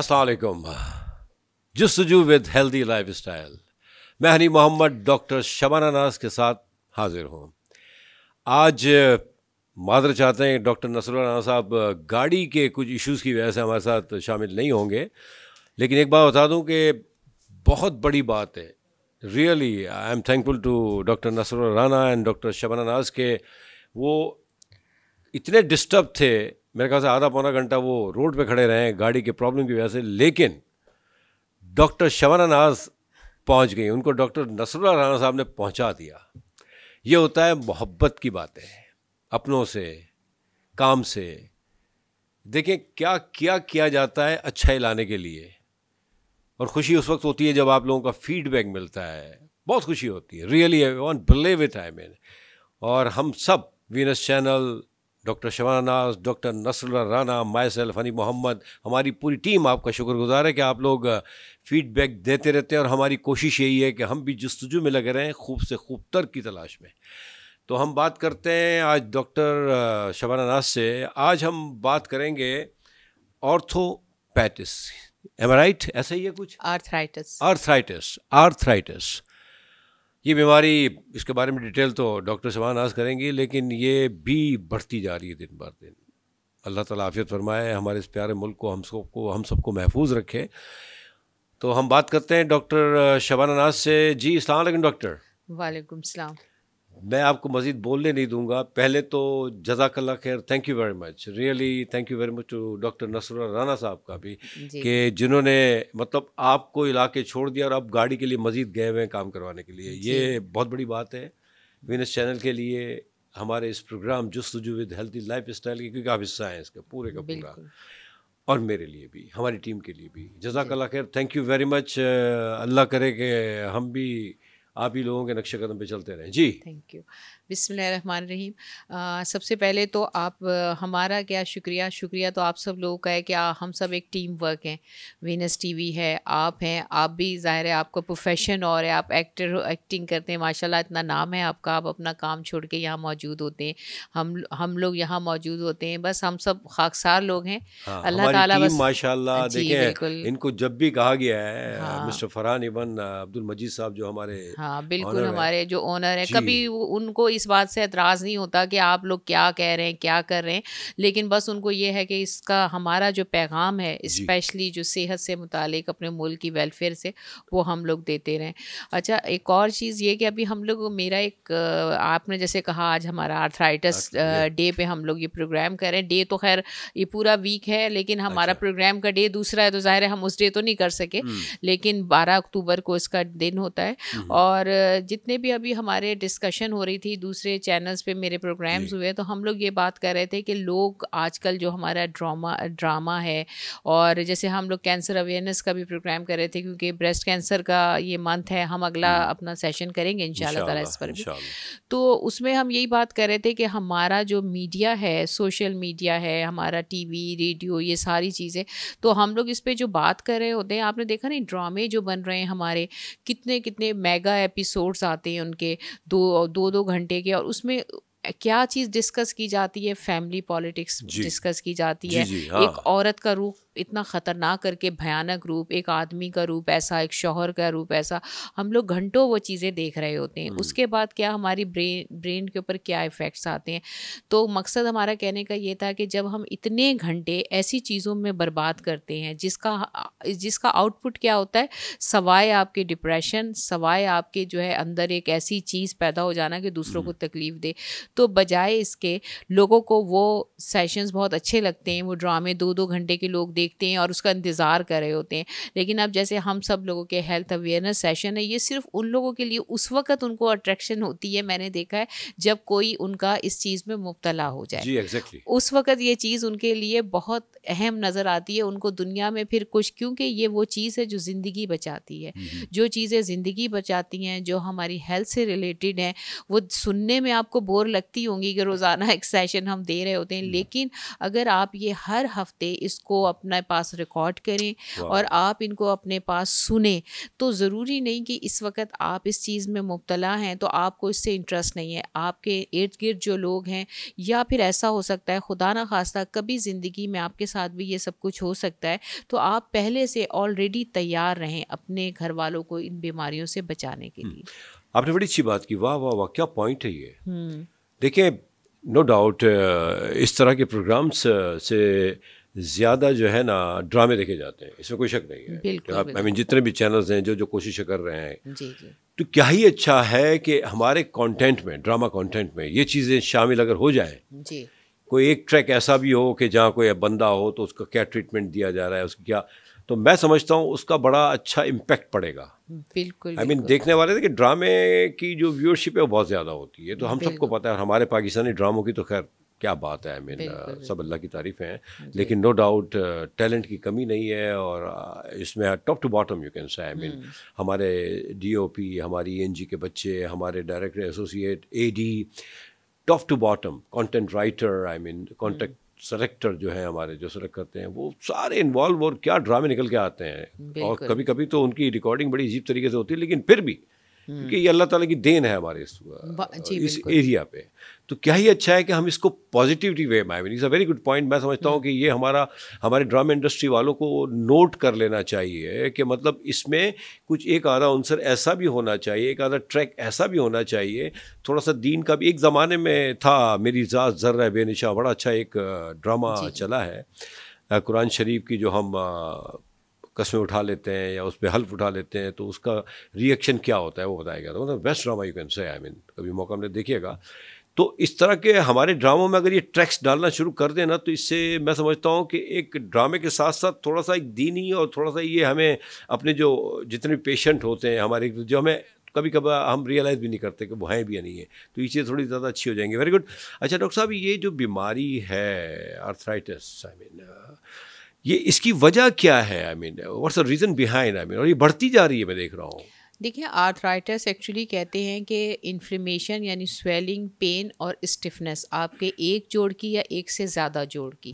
असलकुम जस्तजू with healthy lifestyle मैं हनी मोहम्मद डॉक्टर शबाना नाज के साथ हाजिर हूँ आज मादर चाहते हैं डॉक्टर नसरुल्ला साहब गाड़ी के कुछ इश्यूज़ की वजह से हमारे साथ शामिल नहीं होंगे लेकिन एक बात बता दूं कि बहुत बड़ी बात है really I am thankful to doctor Nasrul Rana and doctor Shabana Naz के वो इतने डिस्टर्ब थे मेरे ख्याल से आधा पौना घंटा वो रोड पे खड़े रहे गाड़ी के प्रॉब्लम की वजह से लेकिन डॉक्टर शबाना नाज पहुँच गई उनको डॉक्टर नसरुल्ला राणा साहब ने पहुँचा दिया ये होता है मोहब्बत की बातें अपनों से काम से देखें क्या क्या किया जाता है अच्छा लाने के लिए और खुशी उस वक्त होती है जब आप लोगों का फीडबैक मिलता है बहुत खुशी होती है really I want believe it I mean और हम सब Venus channel doctor Shabanaz doctor Nasrullah Rana myself Honey Mohammad हमारी पूरी टीम आपका शुक्रगुजार है कि आप लोग फीडबैक देते रहते हैं और हमारी कोशिश यही है कि हम भी जस्तजू में लगे रहें खूब से खूब तर की तलाश में तो हम बात करते हैं आज डॉक्टर शबाना नाज से आज हम बात करेंगे ऑर्थोपैटिस एम राइट ऐसा ही है कुछ आर्थराइटिस आर्थराइटिस आर्थराइटिस ये बीमारी इसके बारे में डिटेल तो डॉक्टर शबान आज करेंगी लेकिन ये भी बढ़ती जा रही है दिन बार दिन अल्लाह ताला आफियत फरमाए हमारे इस प्यारे मुल्क को हम सबको हम सबको महफूज रखे तो हम बात करते हैं डॉक्टर शबाना नाज से जी इस्लाम डॉक्टर वालेकुम सलाम मैं आपको मज़ीद बोलने नहीं दूंगा पहले तो जजाकल्ला खैर thank you very much really thank you very much to doctor Nasar Rana साहब का भी कि जिन्होंने मतलब आपको इलाके छोड़ दिया और आप गाड़ी के लिए मज़ीद गए हुए हैं काम करवाने के लिए ये बहुत बड़ी बात है वीनस चैनल के लिए हमारे इस प्रोग्राम जस्तजु विद हेल्थी लाइफ स्टाइल के क्योंकि आप हिस्सा हैं इसका पूरे का पूरा और मेरे लिए भी हमारी टीम के लिए भी जजाकल्ला खैर thank you very much Allah करे कि हम भी आप ही लोगों के नक्शे कदम पे चलते रहें जी थैंक यू रहीम सबसे पहले तो आप हमारा क्या शुक्रिया शुक्रिया तो आप सब लोगों का है कि आ, हम सब एक टीम वर्क हैं वीनस टीवी है आप हैं आप भी ज़ाहिर है आपका प्रोफेशन और है आप एक्टर एक्टिंग करते हैं माशाल्लाह इतना नाम है आपका आप अपना काम छोड़ के यहाँ मौजूद होते हैं हम हम लोग यहाँ मौजूद होते हैं बस हम सब खाकसार लोग हैं हाँ, अल्लाह ताला बस माशाल्लाह देखिए इनको जब भी कहा गया है हाँ, मिस्टर फरहान इवन अब्दुल मजीद साहब जो हमारे हाँ बिल्कुल हमारे जो ओनर है कभी उनको इस बात से एतराज़ नहीं होता कि आप लोग क्या कह रहे हैं क्या कर रहे हैं लेकिन बस उनको ये है कि इसका हमारा जो पैगाम है इस्पेशली जो सेहत से मुतक अपने मुल्क की वेलफेयर से वो हम लोग देते रहें अच्छा एक और चीज़ ये कि अभी हम लोग मेरा एक आपने जैसे कहा आज हमारा आर्थराइटस डे पे हम लोग ये प्रोग्राम करें डे तो खैर ये पूरा वीक है लेकिन हमारा अच्छा। प्रोग्राम का डे दूसरा है तो ज़ाहिर है हम उस डे तो नहीं कर सके हम्म। लेकिन 12 अक्टूबर को इसका दिन होता है हम्म। और जितने भी अभी हमारे डिस्कशन हो रही थी दूसरे चैनल्स पे मेरे प्रोग्राम्स हुए तो हम लोग ये बात कर रहे थे कि लोग आजकल जो हमारा ड्रामा ड्रामा है और जैसे हम लोग कैंसर अवेयरनेस का भी प्रोग्राम कर रहे थे क्योंकि ब्रेस्ट कैंसर का ये मंथ है हम अगला हम्म। अपना सेशन करेंगे इन शाला इस पर भी तो उसमें हम यही बात कर रहे थे कि हमारा जो मीडिया है सोशल मीडिया है हमारा टी रेडियो ये सारी चीज़ें तो हम लोग इस पर जो बात कर रहे होते हैं आपने देखा नहीं ड्रामे जो बन रहे हैं हमारे कितने कितने मेगा एपिसोड्स आते हैं उनके दो दो दो घंटे मिलेगी और उसमें क्या चीज़ डिस्कस की जाती है फैमिली पॉलिटिक्स डिस्कस की जाती जी, है जी, हाँ। एक औरत का रूप इतना ख़तरनाक करके भयानक रूप एक आदमी का रूप ऐसा एक शोहर का रूप ऐसा हम लोग घंटों वो चीज़ें देख रहे होते हैं हम्म। उसके बाद क्या हमारी ब्रेन ब्रेन के ऊपर क्या इफ़ेक्ट्स आते हैं तो मकसद हमारा कहने का ये था कि जब हम इतने घंटे ऐसी चीज़ों में बर्बाद करते हैं जिसका जिसका आउटपुट क्या होता है सवाए आपके डिप्रेशन सवाए आपके जो है अंदर एक ऐसी चीज़ पैदा हो जाना कि दूसरों को हम्म। तकलीफ़ दे तो बजाय इसके लोगों को वो सेशंस बहुत अच्छे लगते हैं वो ड्रामे दो दो घंटे के लोग देखते हैं और उसका इंतज़ार कर रहे होते हैं लेकिन अब जैसे हम सब लोगों के हेल्थ अवेयरनेस सेशन है ये सिर्फ उन लोगों के लिए उस वक्त उनको अट्रैक्शन होती है मैंने देखा है जब कोई उनका इस चीज़ में मुबतला हो जाए जी exactly. उस वक्त ये चीज़ उनके लिए बहुत अहम नज़र आती है उनको दुनिया में फिर कुछ क्योंकि ये वो चीज़ है जो ज़िंदगी बचाती है हम्म, हम्म। जो चीज़ें ज़िंदगी बचाती हैं जो हमारी हेल्थ से रिलेटेड हैं वो सुनने में आपको बोर लग लगती होंगी कि रोज़ाना एक सेशन हम दे रहे होते हैं हम्म। लेकिन अगर आप ये हर हफ्ते इसको अपने पास रिकॉर्ड करें और आप इनको अपने पास सुने तो ज़रूरी नहीं कि इस वक्त आप इस चीज़ में मुबतला हैं तो आपको इससे इंटरेस्ट नहीं है आपके इर्द गिर्द जो लोग हैं या फिर ऐसा हो सकता है खुदा ना खास्ता कभी ज़िंदगी में आपके साथ भी ये सब कुछ हो सकता है तो आप पहले से ऑलरेडी तैयार रहें अपने घर वालों को इन बीमारियों से बचाने के हम्म। लिए आपने बड़ी अच्छी बात की वाह वाह वाह क्या पॉइंट है ये हम्म। देखिए नो डाउट uh, इस तरह के प्रोग्राम्स uh, से ज़्यादा जो है ना ड्रामे देखे जाते हैं इसमें कोई शक नहीं है बिल्कुल, आप आई मीन जितने भी चैनल्स हैं जो जो कोशिशें कर रहे हैं जी जी तो क्या ही अच्छा है कि हमारे कंटेंट में ड्रामा कंटेंट में ये चीज़ें शामिल अगर हो जाएं जी कोई एक ट्रैक ऐसा भी हो कि जहाँ कोई बंदा हो तो उसका क्या ट्रीटमेंट दिया जा रहा है उसकी क्या तो मैं समझता हूँ उसका बड़ा अच्छा इम्पैक्ट पड़ेगा बिल्कुल आई I मीन mean, देखने वाले थे कि ड्रामे की जो व्यूअरशिप है वो बहुत ज़्यादा होती है तो हम सबको पता है हमारे पाकिस्तानी ड्रामों की तो खैर क्या बात है आई I मीन mean, सब अल्लाह की तारीफ़ हैं लेकिन नो डाउट टैलेंट की कमी नहीं है और uh, इसमें top to bottom you can say I mean हमारे डीओपी हमारी एनजी के बच्चे हमारे director associate AD top to bottom content writer I mean content selector जो है हमारे जो सेलेक्ट करते हैं वो सारे इन्वॉल्व और क्या ड्रामे निकल के आते हैं और कभी कभी तो उनकी रिकॉर्डिंग बड़ी अजीब तरीके से होती है लेकिन फिर भी क्योंकि ये अल्लाह ताला की देन है हमारे इस, इस एरिया पे तो क्या ही अच्छा है कि हम इसको पॉजिटिविटी वे में is a very good point मैं समझता हूँ हम्म। कि ये हमारा हमारे ड्रामा इंडस्ट्री वालों को नोट कर लेना चाहिए कि मतलब इसमें कुछ एक आधा अंसर ऐसा भी होना चाहिए एक आधा ट्रैक ऐसा भी होना चाहिए थोड़ा सा दीन का भी एक ज़माने में था मेरी ज़ात जर्रा बेनिशा बड़ा अच्छा एक ड्रामा चला है कुरान शरीफ की जो हम कस्में उठा लेते हैं या उस पर हल्फ उठा लेते हैं तो उसका रिएक्शन क्या होता है वो बताया गया तो था मतलब best drama you can say I mean कभी मौका हमने तो देखिएगा तो इस तरह के हमारे ड्रामों में अगर ये ट्रैक्स डालना शुरू कर देना तो इससे मैं समझता हूँ कि एक ड्रामे के साथ साथ थोड़ा सा एक दीनी और थोड़ा सा ये हमें अपने जो जितने पेशेंट होते हैं हमारे जो हमें कभी कभार हम रियलाइज़ भी नहीं करते कि वो हैं भी या नहीं है तो ये चीज़ें थोड़ी ज़्यादा अच्छी हो जाएंगी वेरी गुड अच्छा डॉक्टर साहब ये जो बीमारी है आर्थराइटिस आई मीन ये इसकी वजह क्या है I mean what's the reason behind I mean और ये बढ़ती जा रही है मैं देख रहा हूँ देखिए आर्थराइटिस एक्चुअली कहते हैं कि इन्फ्लेमेशन यानी स्वेलिंग पेन और स्टिफनेस आपके एक जोड़ की या एक से ज़्यादा जोड़ की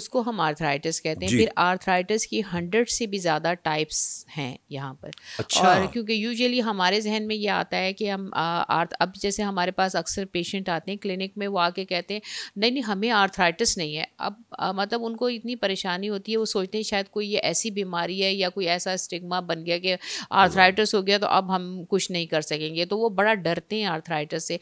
उसको हम आर्थराइटिस कहते हैं फिर आर्थराइटिस की हंड्रेड से भी ज़्यादा टाइप्स हैं यहाँ पर अच्छा। और क्योंकि यूजुअली हमारे जहन में ये आता है कि हम आर्थ अब जैसे हमारे पास अक्सर पेशेंट आते हैं क्लिनिक में वो आके कहते हैं नहीं नहीं हमें आर्थराइटिस नहीं है अब आ, मतलब उनको इतनी परेशानी होती है वो सोचते हैं शायद कोई ये ऐसी बीमारी है या कोई ऐसा स्टिग्मा बन गया कि आर्थराइटिस हो गया गया तो अब हम कुछ नहीं कर सकेंगे तो वो बड़ा डरते हैं आर्थराइटस से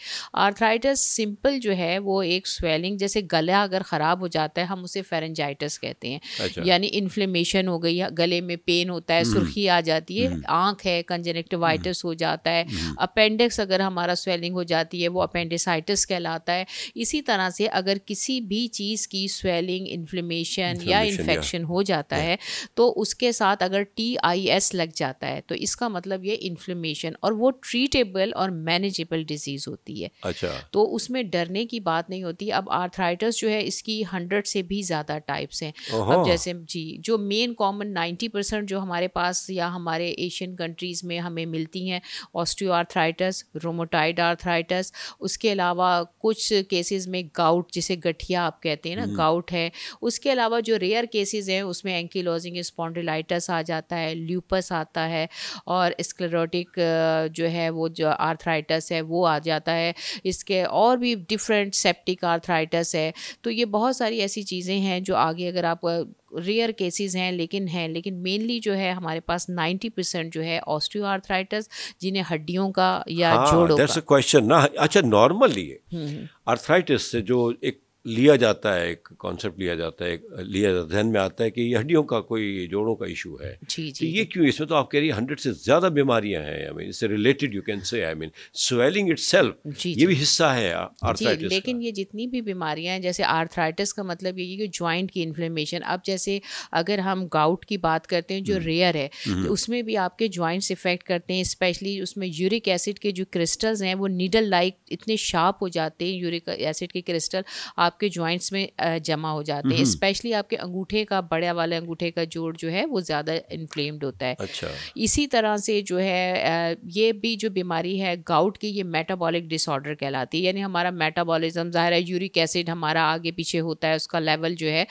आर्थराइटस सिंपल जो है वो एक स्वेलिंग जैसे गला अगर ख़राब हो जाता है हम उसे फेरेंजाइटस कहते हैं अच्छा। यानी इन्फ्लेमेशन हो गई गले में पेन होता है हम्म। सुर्खी आ जाती है हम्म। आँख है कंजेनेक्टिवाइटिस हम्म। हो जाता है अपेंडिक्स अगर हमारा स्वेलिंग हो जाती है वो अपेंडिसाइटिस कहलाता है इसी तरह से अगर किसी भी चीज़ की स्वेलिंग इन्फ्लेमेशन या इन्फेक्शन हो जाता है तो उसके साथ अगर टी आई एस लग जाता है तो इसका मतलब ये इन्फ्लेमेशन और वो ट्रीटेबल और मैनेजेबल डिजीज़ होती है अच्छा तो उसमें डरने की बात नहीं होती अब आर्थराइटिस जो है इसकी हंड्रेड से भी ज़्यादा टाइप्स हैं अब जैसे जी जो मेन कॉमन नाइन्टी परसेंट जो हमारे पास या हमारे एशियन कंट्रीज़ में हमें मिलती हैं ऑस्ट्रियो आर्थराइटस रोमोटाइड आर्थराइटस उसके अलावा कुछ केसेस में गाउट जिसे गठिया आप कहते हैं ना गाउट हम्म। है उसके अलावा जो रेयर केसेस हैं उसमें एंकीलोजिंग स्पॉन्डिलाइटस आ जाता है ल्यूपस आता है और स्क्लर रोटिक uh, जो है वो जो आर्थराइटस है वो आ जाता है इसके और भी डिफरेंट सेप्टिक आर्थराइटस है तो ये बहुत सारी ऐसी चीज़ें हैं जो आगे अगर आप रेयर uh, केसेस हैं लेकिन हैं लेकिन मेनली जो है हमारे पास 90 परसेंट जो है ऑस्ट्रियो आर्थराइटस जिन्हें हड्डियों का या हाँ, जोड़ों का क्वेश्चन ना अच्छा नॉर्मली हम्म, आर्थराइटिस हम्म। से जो एक लिया जाता है एक कॉन्सेप्ट लिया जाता है लिया जाता ध्यान में आता है कि ये हड्डियों का कोई जोड़ों का इशू है जी जी तो ये क्यों इसमें तो आप कह रही है हंड्रेड से ज़्यादा बीमारियां हैं आई मीन इससे related you can say I mean swelling it ये भी हिस्सा है आर्थराइटिस लेकिन ये जितनी भी बीमारियां हैं जैसे आर्थराइटिस का मतलब ये कि ज्वाइंट की इन्फ्लेमेशन अब जैसे अगर हम गाउट की बात करते हैं जो रेयर हम्म। है हम्म। तो उसमें भी आपके ज्वाइंट्स इफेक्ट करते हैं स्पेशली उसमें यूरिक एसिड के जो क्रिस्टल्स हैं वो नीडल लाइक इतने शार्प हो जाते हैं यूरिक एसिड के क्रिस्टल आप आपके जॉइंट्स में जमा हो जाते हैं स्पेशली हम्म। आपके अंगूठे का बड़े वाले अंगूठे का जोड़ जो है वो ज़्यादा इन्फ्लेम्ड होता है अच्छा। इसी तरह से जो है ये भी जो बीमारी है गाउट की ये मेटाबॉलिक डिसऑर्डर कहलाती है यानी हमारा मेटाबॉलिज्म ज़ाहिर है यूरिक एसिड हमारा आगे पीछे होता है उसका लेवल जो है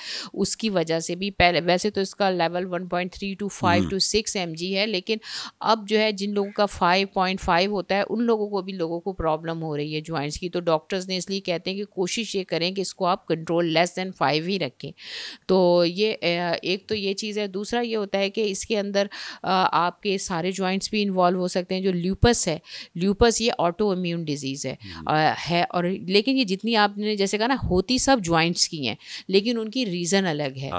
उसकी वजह से भी पहले वैसे तो इसका level three two five two six M है लेकिन अब जो है जिन लोगों का फाइव पॉइंट फाइव होता है उन लोगों को भी लोगों को प्रॉब्लम हो रही है ज्वाइंट्स की तो डॉक्टर्स ने इसलिए कहते हैं कि कोशिश ये करें कि इस इसको आप कंट्रोल लेस देन फाइव ही रखें तो ये एक तो ये चीज़ है दूसरा ये होता है कि इसके अंदर आपके सारे जॉइंट्स भी इन्वॉल्व हो सकते हैं जो ल्यूपस है ल्यूपस ये ऑटो इम्यून डिजीज़ है हम्म। है और लेकिन ये जितनी आपने जैसे कहा ना होती सब जॉइंट्स की हैं लेकिन उनकी रीज़न अलग है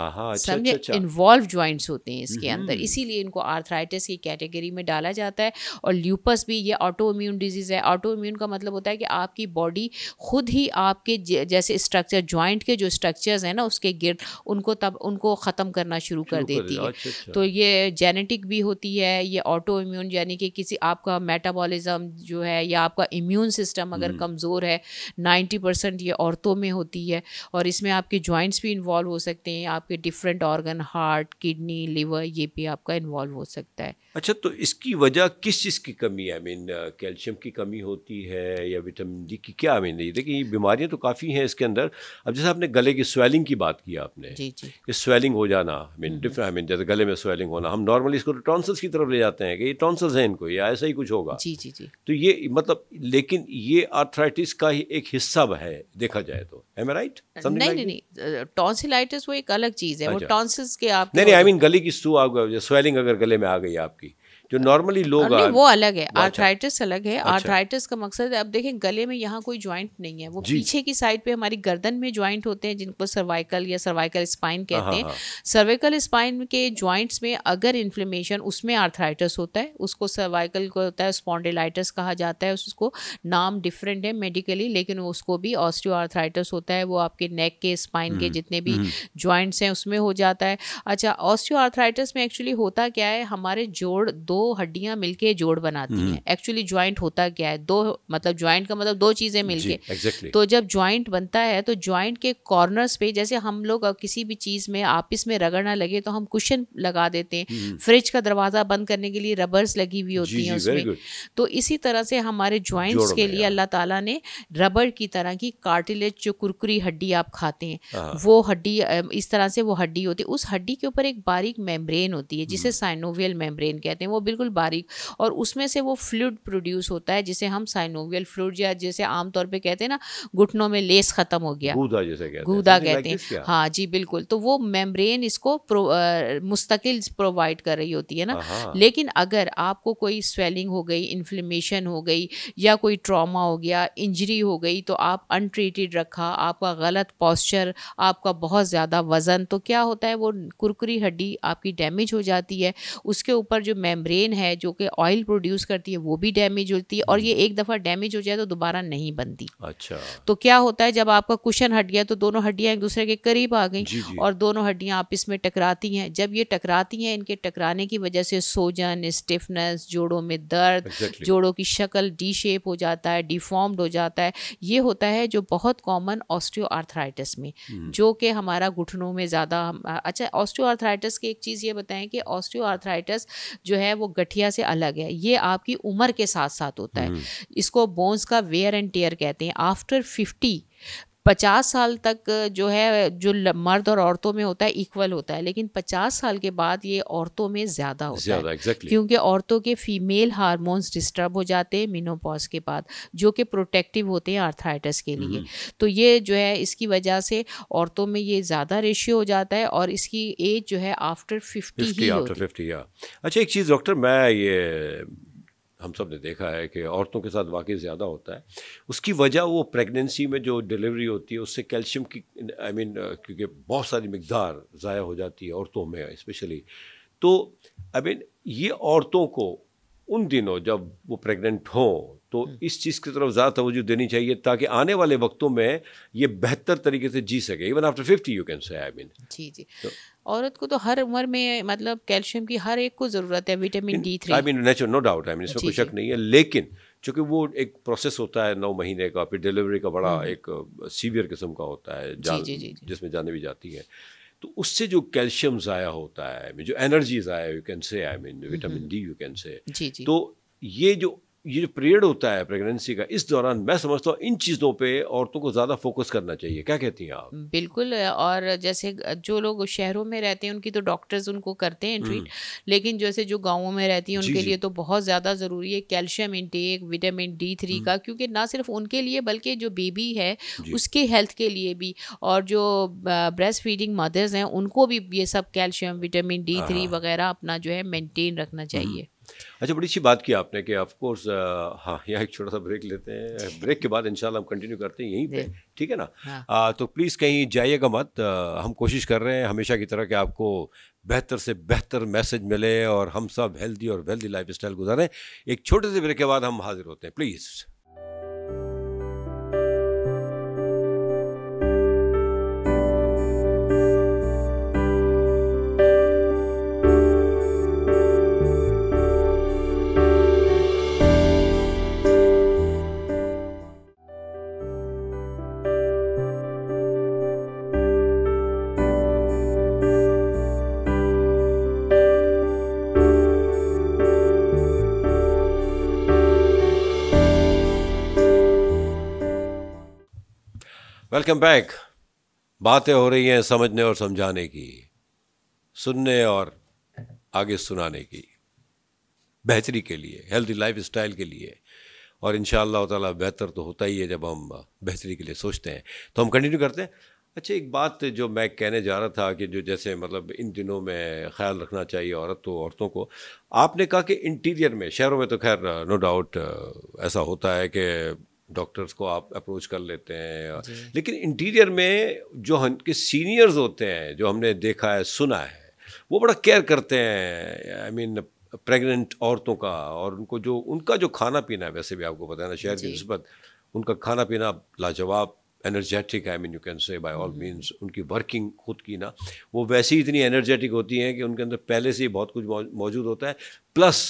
समझे इन्वॉल्व जॉइंट्स होते हैं इसके हम्म। अंदर इसीलिए इनको आर्थराइटिस की कैटेगरी में डाला जाता है और ल्यूपस भी ये ऑटो इम्यून डिजीज़ है ऑटो इम्यून का मतलब होता है कि आपकी बॉडी खुद ही आपके जैसे स्ट्रक्चर स्ट्रक्चर जॉइंट के जो स्ट्रक्चर्स हैं ना उसके गिर्द उनको तब उनको ख़त्म करना शुरू कर देती है अच्छा, अच्छा। तो ये जेनेटिक भी होती है ये ऑटो इम्यून यानी कि किसी आपका मेटाबॉलिज्म जो है या आपका इम्यून सिस्टम अगर हम्म। कमज़ोर है नाइन्टी परसेंट ये औरतों में होती है और इसमें आपके जॉइंट्स भी इन्वॉल्व हो सकते हैं आपके different organ heart kidney liver ये भी आपका इन्वॉल्व हो सकता है अच्छा तो इसकी वजह किस चीज़ की कमी है आई मीन कैल्शियम की कमी होती है या विटामिन डी की क्या आई मीन देखिए ये बीमारियाँ तो काफ़ी हैं इसके अंदर अब जैसे आपने गले की स्वेलिंग की बात की आपने जी जी कि स्वेलिंग हो जाना I mean different I mean जैसे गले में स्वेलिंग होना हम नॉर्मली इसको टॉन्सल्स की तरफ ले जाते हैं कि ये टॉन्सल्स हैं इनको या ऐसा ही कुछ होगा जी जी जी तो ये मतलब लेकिन ये आर्थराइटिस का ही एक हिस्सा है देखा जाए तो एम राइट नहीं नहीं टॉन्सिलाइटिस वो एक अलग चीज़ है वो टॉन्सिल्स अच्छा। के आप नहीं नहीं आई मीन गले की स्वेलिंग अगर गले में आ गई आपकी जो नॉर्मली लोग नहीं, वो अलग है आर्थराइटिस अच्छा। अलग है अच्छा। आर्थराइटिस का मकसद है अब देखें गले में यहाँ कोई ज्वाइंट नहीं है वो पीछे की साइड पे हमारी गर्दन में ज्वाइंट होते हैं जिनको सर्वाइकल या सर्वाइकल हाँ, स्पाइन हाँ, कहते हैं सर्वाइकल हाँ। स्पाइन के ज्वाइंट्स में अगर इन्फ्लेमेशन उसमें आर्थराइटिस होता है उसको सर्वाइकल को होता है स्पॉन्डिलाइटिस कहा जाता है उसको नाम डिफरेंट है मेडिकली लेकिन उसको भी ऑस्टियो आर्थराइटिस होता है वो आपके नेक के स्पाइन के हम्म, जितने भी ज्वाइंट्स हम्म। हैं उसमें हो जाता है अच्छा ऑस्टियो आर्थराइटिस में एक्चुअली होता क्या है हमारे जोड़ दो हड्डियां मिलके जोड़ बनाती हम्म। हैं एक्चुअली ज्वाइंट होता क्या है दो मतलब ज्वाइंट का मतलब दो चीज़ें मिलके exactly. तो जब ज्वाइंट बनता है तो ज्वाइंट के कॉर्नर्स पे जैसे हम लोग किसी भी चीज़ में आपस में रगड़ना लगे तो हम कुशन लगा देते हैं फ्रिज हम्म। का दरवाज़ा बंद करने के लिए रबर्स लगी हुई होती हैं उसमें तो इसी तरह से हमारे ज्वाइंट्स के लिए हाँ। अल्लाह ताला ने रबर की तरह की कार्टिलेज जो कुरकुरी हड्डी आप खाते हैं हाँ। वो हड्डी इस तरह से वो हड्डी होती है उस हड्डी के ऊपर एक बारीक मेम्ब्रेन होती है जिसे साइनोवियल मेम्ब्रेन हम्म। कहते हैं वो बिल्कुल बारीक और उसमें से वो फ्लूड प्रोड्यूस होता है जिसे हम साइनोवियल फ्लूड या जैसे आमतौर पर कहते हैं ना घुटनों में लेस खत्म हो गया गूदा जैसे कहते गूदा कहते हैं हाँ जी बिल्कुल तो वो मेम्ब्रेन इसको मुस्तकिल प्रोवाइड कर रही होती है ना लेकिन अगर आपको कोई स्वेलिंग हो गई इन्फ्लेमेशन हो गई या कोई ट्रॉमा हो गया इंजरी हो गई तो आप अनट्रीटेड रखा आपका गलत पॉस्चर आपका बहुत ज़्यादा वज़न तो क्या होता है वो कुरकुरी हड्डी आपकी डैमेज हो जाती है उसके ऊपर जो मेम्ब्रेन ब्रेन है जो कि ऑयल प्रोड्यूस करती है वो भी डैमेज होती है और ये हम्म। एक दफ़ा डैमेज हो जाए तो दोबारा नहीं बनती अच्छा तो क्या होता है जब आपका कुशन हट गया तो दोनों हड्डियाँ एक दूसरे के करीब आ गई और दोनों हड्डियाँ आपस में टकराती हैं जब ये टकराती हैं इनके टकराने की वजह से सोजन स्टिफनेस जोड़ों में दर्द exactly. जोड़ों की शक्ल डी शेप हो जाता है डिफॉर्म्ड हो जाता है ये होता है जो बहुत कॉमन ऑस्ट्रियो आर्थराइटिस में हम्म। जो कि हमारा घुटनों में ज़्यादा अच्छा ऑस्ट्रियो आर्थराइटिस की एक चीज़ ये बताएं कि ऑस्ट्रियो आर्थराइटिस जो है वो वो गठिया से अलग है ये आपकी उम्र के साथ साथ होता है हम्म। इसको बोन्स का वेयर एंड टेयर कहते हैं आफ्टर फिफ्टी पचास साल तक जो है जो मर्द और औरतों में होता है इक्वल होता है लेकिन पचास साल के बाद ये औरतों में ज़्यादा होता ज्यादा, है exactly. क्योंकि औरतों के फीमेल हारमोन्स डिस्टर्ब हो जाते हैं मिनोपॉज के बाद जो कि प्रोटेक्टिव होते हैं आर्थराइटिस के लिए हम्म। तो ये जो है इसकी वजह से औरतों में ये ज़्यादा रेशियो हो जाता है और इसकी एज जो है आफ्टर फिफ्टी आफ्टर फिफ्टी अच्छा एक चीज़ डॉक्टर मैं ये हम सब ने देखा है कि औरतों के साथ वाकई ज़्यादा होता है उसकी वजह वो प्रेगनेंसी में जो डिलीवरी होती है उससे कैल्शियम की आई I मीन mean, क्योंकि बहुत सारी मकदार ज़ाया हो जाती है औरतों में इस्पेशली तो आई I मीन mean, ये औरतों को उन दिनों जब वो प्रेग्नेंट हों तो हम्म। इस चीज़ की तरफ ज़्यादा तोज्जो देनी चाहिए ताकि आने वाले वक्तों में ये बेहतर तरीके से जी सके even after fifty you can say I mean जी जी तो, औरत को तो हर उम्र में मतलब कैल्शियम की हर एक को ज़रूरत है vitamin D three I mean natural no doubt I mean इसमें कोई शक नहीं है लेकिन चूंकि वो एक प्रोसेस होता है नौ महीने का फिर डिलीवरी का बड़ा हम्म, हम्म। एक सीवियर किस्म का होता है जी, जी, जी, जी, जिसमें जाने भी जाती है तो उससे जो कैल्शियम ज़ाया होता है जो एनर्जी ज़ाया you can say I mean vitamin D you can say तो ये जो ये जो पीरियड होता है प्रेगनेंसी का इस दौरान मैं समझता हूँ इन चीज़ों पे औरतों को ज़्यादा फोकस करना चाहिए क्या कहती हैं आप बिल्कुल और जैसे जो लोग शहरों में रहते हैं उनकी तो डॉक्टर्स उनको करते हैं ट्रीट हम्म। लेकिन जैसे जो गाँवों में रहती हैं उनके लिए तो बहुत ज़्यादा ज़रूरी है calcium intake vitamin D three का हम्म। क्योंकि ना सिर्फ उनके लिए बल्कि जो बेबी है उसके हेल्थ के लिए भी और जो ब्रेस्ट फीडिंग मदर्स हैं उनको भी ये सब कैल्शियम विटामिन डी थ्री हाँ। वगैरह अपना जो है मेनटेन रखना चाहिए अच्छा बड़ी अच्छी बात की आपने कि ऑफकोर्स हाँ यहाँ एक छोटा सा ब्रेक लेते हैं ब्रेक के बाद इंशाल्लाह हम कंटिन्यू करते हैं यहीं पे ठीक है ना हाँ। आ, तो प्लीज़ कहीं जाइएगा मत आ, हम कोशिश कर रहे हैं हमेशा की तरह कि आपको बेहतर से बेहतर मैसेज मिले और हम सब हेल्दी और वेल्दी लाइफ स्टाइल गुजारें एक छोटे से ब्रेक के बाद हम हाजिर होते हैं प्लीज़ वेलकम बैक बातें हो रही हैं समझने और समझाने की सुनने और आगे सुनाने की बेहतरी के लिए हेल्दी लाइफ स्टाइल के लिए और इन ताला बेहतर तो होता ही है जब हम बेहतरी के लिए सोचते हैं तो हम कंटिन्यू करते हैं अच्छा एक बात जो मैं कहने जा रहा था कि जो जैसे मतलब इन दिनों में ख्याल रखना चाहिए औरत तो औरतों को आपने कहा कि इंटीरियर में शहरों में तो खैर नो डाउट ऐसा होता है कि डॉक्टर्स को आप अप्रोच कर लेते हैं लेकिन इंटीरियर में जो हम के सीनियर्स होते हैं जो हमने देखा है सुना है वो बड़ा केयर करते हैं I I mean mean, pregnant औरतों का और उनको जो उनका जो खाना पीना है वैसे भी आपको पता है ना शहर की नस्बत उनका खाना पीना लाजवाब energetic I mean you can say by all means उनकी वर्किंग खुद की ना वो वैसी इतनी एनर्जेटिक होती हैं कि उनके अंदर पहले से ही बहुत कुछ मौजूद होता है प्लस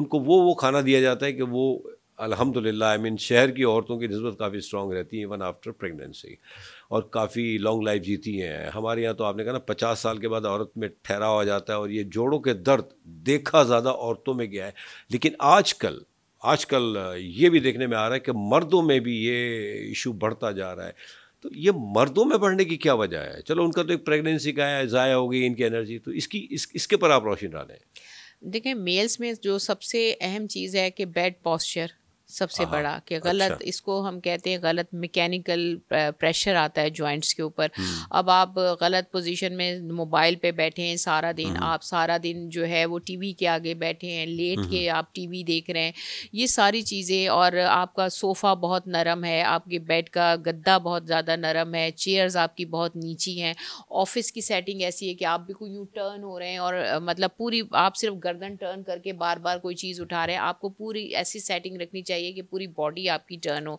उनको वो वो खाना दिया जाता है कि वो अल्हम्दुलिल्लाह आई मीन शहर की औरतों की नस्बत काफ़ी स्ट्रांग रहती है इवन आफ्टर प्रेगनेंसी और काफ़ी लॉन्ग लाइफ जीती हैं हमारे यहाँ तो आपने कहा ना पचास साल के बाद औरत में ठहरा हो जाता है और ये जोड़ों के दर्द देखा ज़्यादा औरतों में गया है लेकिन आजकल आजकल ये भी देखने में आ रहा है कि मर्दों में भी ये इशू बढ़ता जा रहा है तो ये मर्दों में बढ़ने की क्या वजह है चलो उनका तो एक प्रेगनेंसी का है ज़ाया हो गई इनकी एनर्जी तो इसकी इस, इसके पर आप रोशनी डालें देखें मेल्स में जो सबसे अहम चीज़ है कि बेड पॉस्चर सबसे बड़ा कि गलत अच्छा। इसको हम कहते हैं गलत मैकेनिकल प्रेशर आता है जॉइंट्स के ऊपर हम्म। अब आप गलत पोजीशन में मोबाइल पे बैठे हैं सारा दिन हम्म। आप सारा दिन जो है वो टीवी के आगे बैठे हैं लेट हम्म, के आप टीवी देख रहे हैं ये सारी चीज़ें और आपका सोफ़ा बहुत नरम है आपके बेड का गद्दा बहुत ज़्यादा नरम है चेयर्स आपकी बहुत नीची हैं ऑफिस की सेटिंग ऐसी है कि आप बिल्कुल यूँ टर्न हो रहे हैं और मतलब पूरी आप सिर्फ गर्दन टर्न करके बार बार कोई चीज़ उठा रहे हैं आपको पूरी ऐसी सेटिंग रखनी चाहिए चाहिए कि पूरी बॉडी आपकी टर्न हो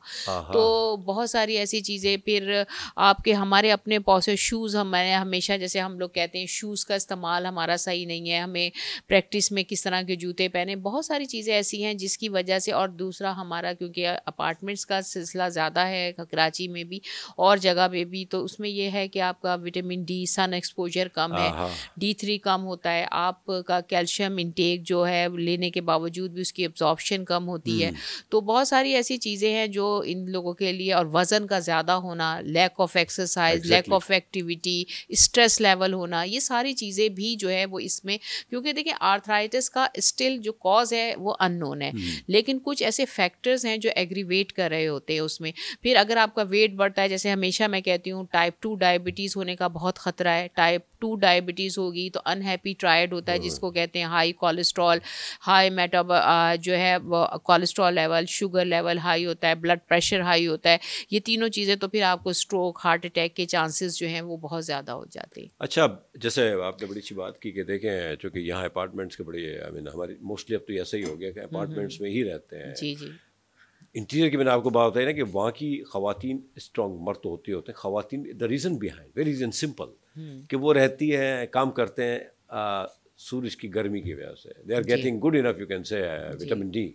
तो बहुत सारी ऐसी चीज़ें फिर आपके हमारे अपने पौसे शूज़ हमारे हमेशा जैसे हम लोग कहते हैं शूज़ का इस्तेमाल हमारा सही नहीं है हमें प्रैक्टिस में किस तरह के जूते पहने बहुत सारी चीज़ें ऐसी हैं जिसकी वजह से और दूसरा हमारा क्योंकि अपार्टमेंट्स का सिलसिला ज़्यादा है कराची में भी और जगह पर भी तो उसमें यह है कि आपका विटामिन डी सन एक्सपोजर कम है डी थ्री कम होता है आपका कैल्शियम इनटेक जो है लेने के बावजूद भी उसकी एब्जॉर्बशन कम होती है हम्म। तो बहुत सारी ऐसी चीज़ें हैं जो इन लोगों के लिए और वज़न का ज़्यादा होना lack of exercise lack of activity stress level होना ये सारी चीज़ें भी जो है वो इसमें क्योंकि देखिए आर्थराइटिस का स्टिल जो कॉज है वो अननोन है हम्म। लेकिन कुछ ऐसे फैक्टर्स हैं जो एग्रीवेट कर रहे होते हैं उसमें फिर अगर आपका वेट बढ़ता है जैसे हमेशा मैं कहती हूँ टाइप टू डायबिटीज़ होने का बहुत ख़तरा है टाइप टू डायबिटीज़ होगी तो अनहैप्पी ट्राइड होता है जिसको कहते हैं हाई कोलेस्ट्रॉल हाई मेटाब जो है cholesterol level sugar level high होता है ब्लड प्रेशर हाई होता है ये तीनों चीज़ें तो फिर आपको स्ट्रोक हार्ट अटैक के चांसेस जो हैं वो बहुत ज़्यादा हो जाते हैं अच्छा जैसे आपने बड़ी अच्छी बात की कि देखें चूँकि यहाँ अपार्टमेंट्स के बड़े आई मीन हमारी मोस्टली अब तो ऐसा ही हो गया कि अपार्टमेंट्स हम्म, हम्म। में ही रहते हैं जी जी इंटीरियर की मैंने आपको बात बताई ना कि वहाँ की खातन स्ट्रॉन्ग मर्द होते होते हैं खातन the reason behind very reason simple हम्म। कि वो रहती हैं काम करते हैं सूरज की गर्मी की वजह से they are getting good enough you can say vitamin D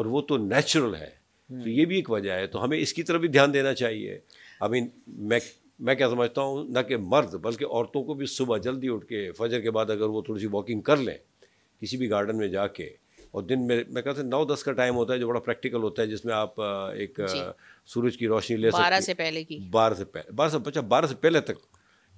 और वो तो नेचुरल है हम्म। तो ये भी एक वजह है तो हमें इसकी तरफ भी ध्यान देना चाहिए आई मीन मैं मैं क्या समझता हूँ ना कि मर्द बल्कि औरतों को भी सुबह जल्दी उठ के फजर के बाद अगर वो थोड़ी सी वॉकिंग कर लें किसी भी गार्डन में जाके और दिन में मैं कहते नौ दस का टाइम होता है जो बड़ा प्रैक्टिकल होता है जिसमें आप uh, एक uh, सूरज की रोशनी ले सकते बारह से पहले की बारह से पहले बारह से अच्छा बारह से पहले तक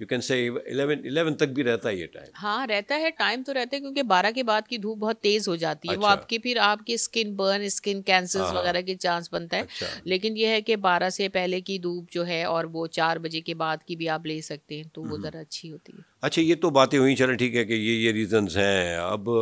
you can say eleven eleven तक भी रहता है ये टाइम हाँ रहता है टाइम तो रहता है क्योंकि बारह के बाद की धूप बहुत तेज हो जाती है अच्छा। वो आपके फिर आपके स्किन बर्न स्किन कैंसर वगैरह के चांस बनता है अच्छा। लेकिन ये है कि बारह से पहले की धूप जो है और वो चार बजे के बाद की भी आप ले सकते हैं तो वो हम्म। ज़रा अच्छी होती है अच्छा ये तो बातें हुई चलें ठीक है कि ये ये रीजंस हैं अब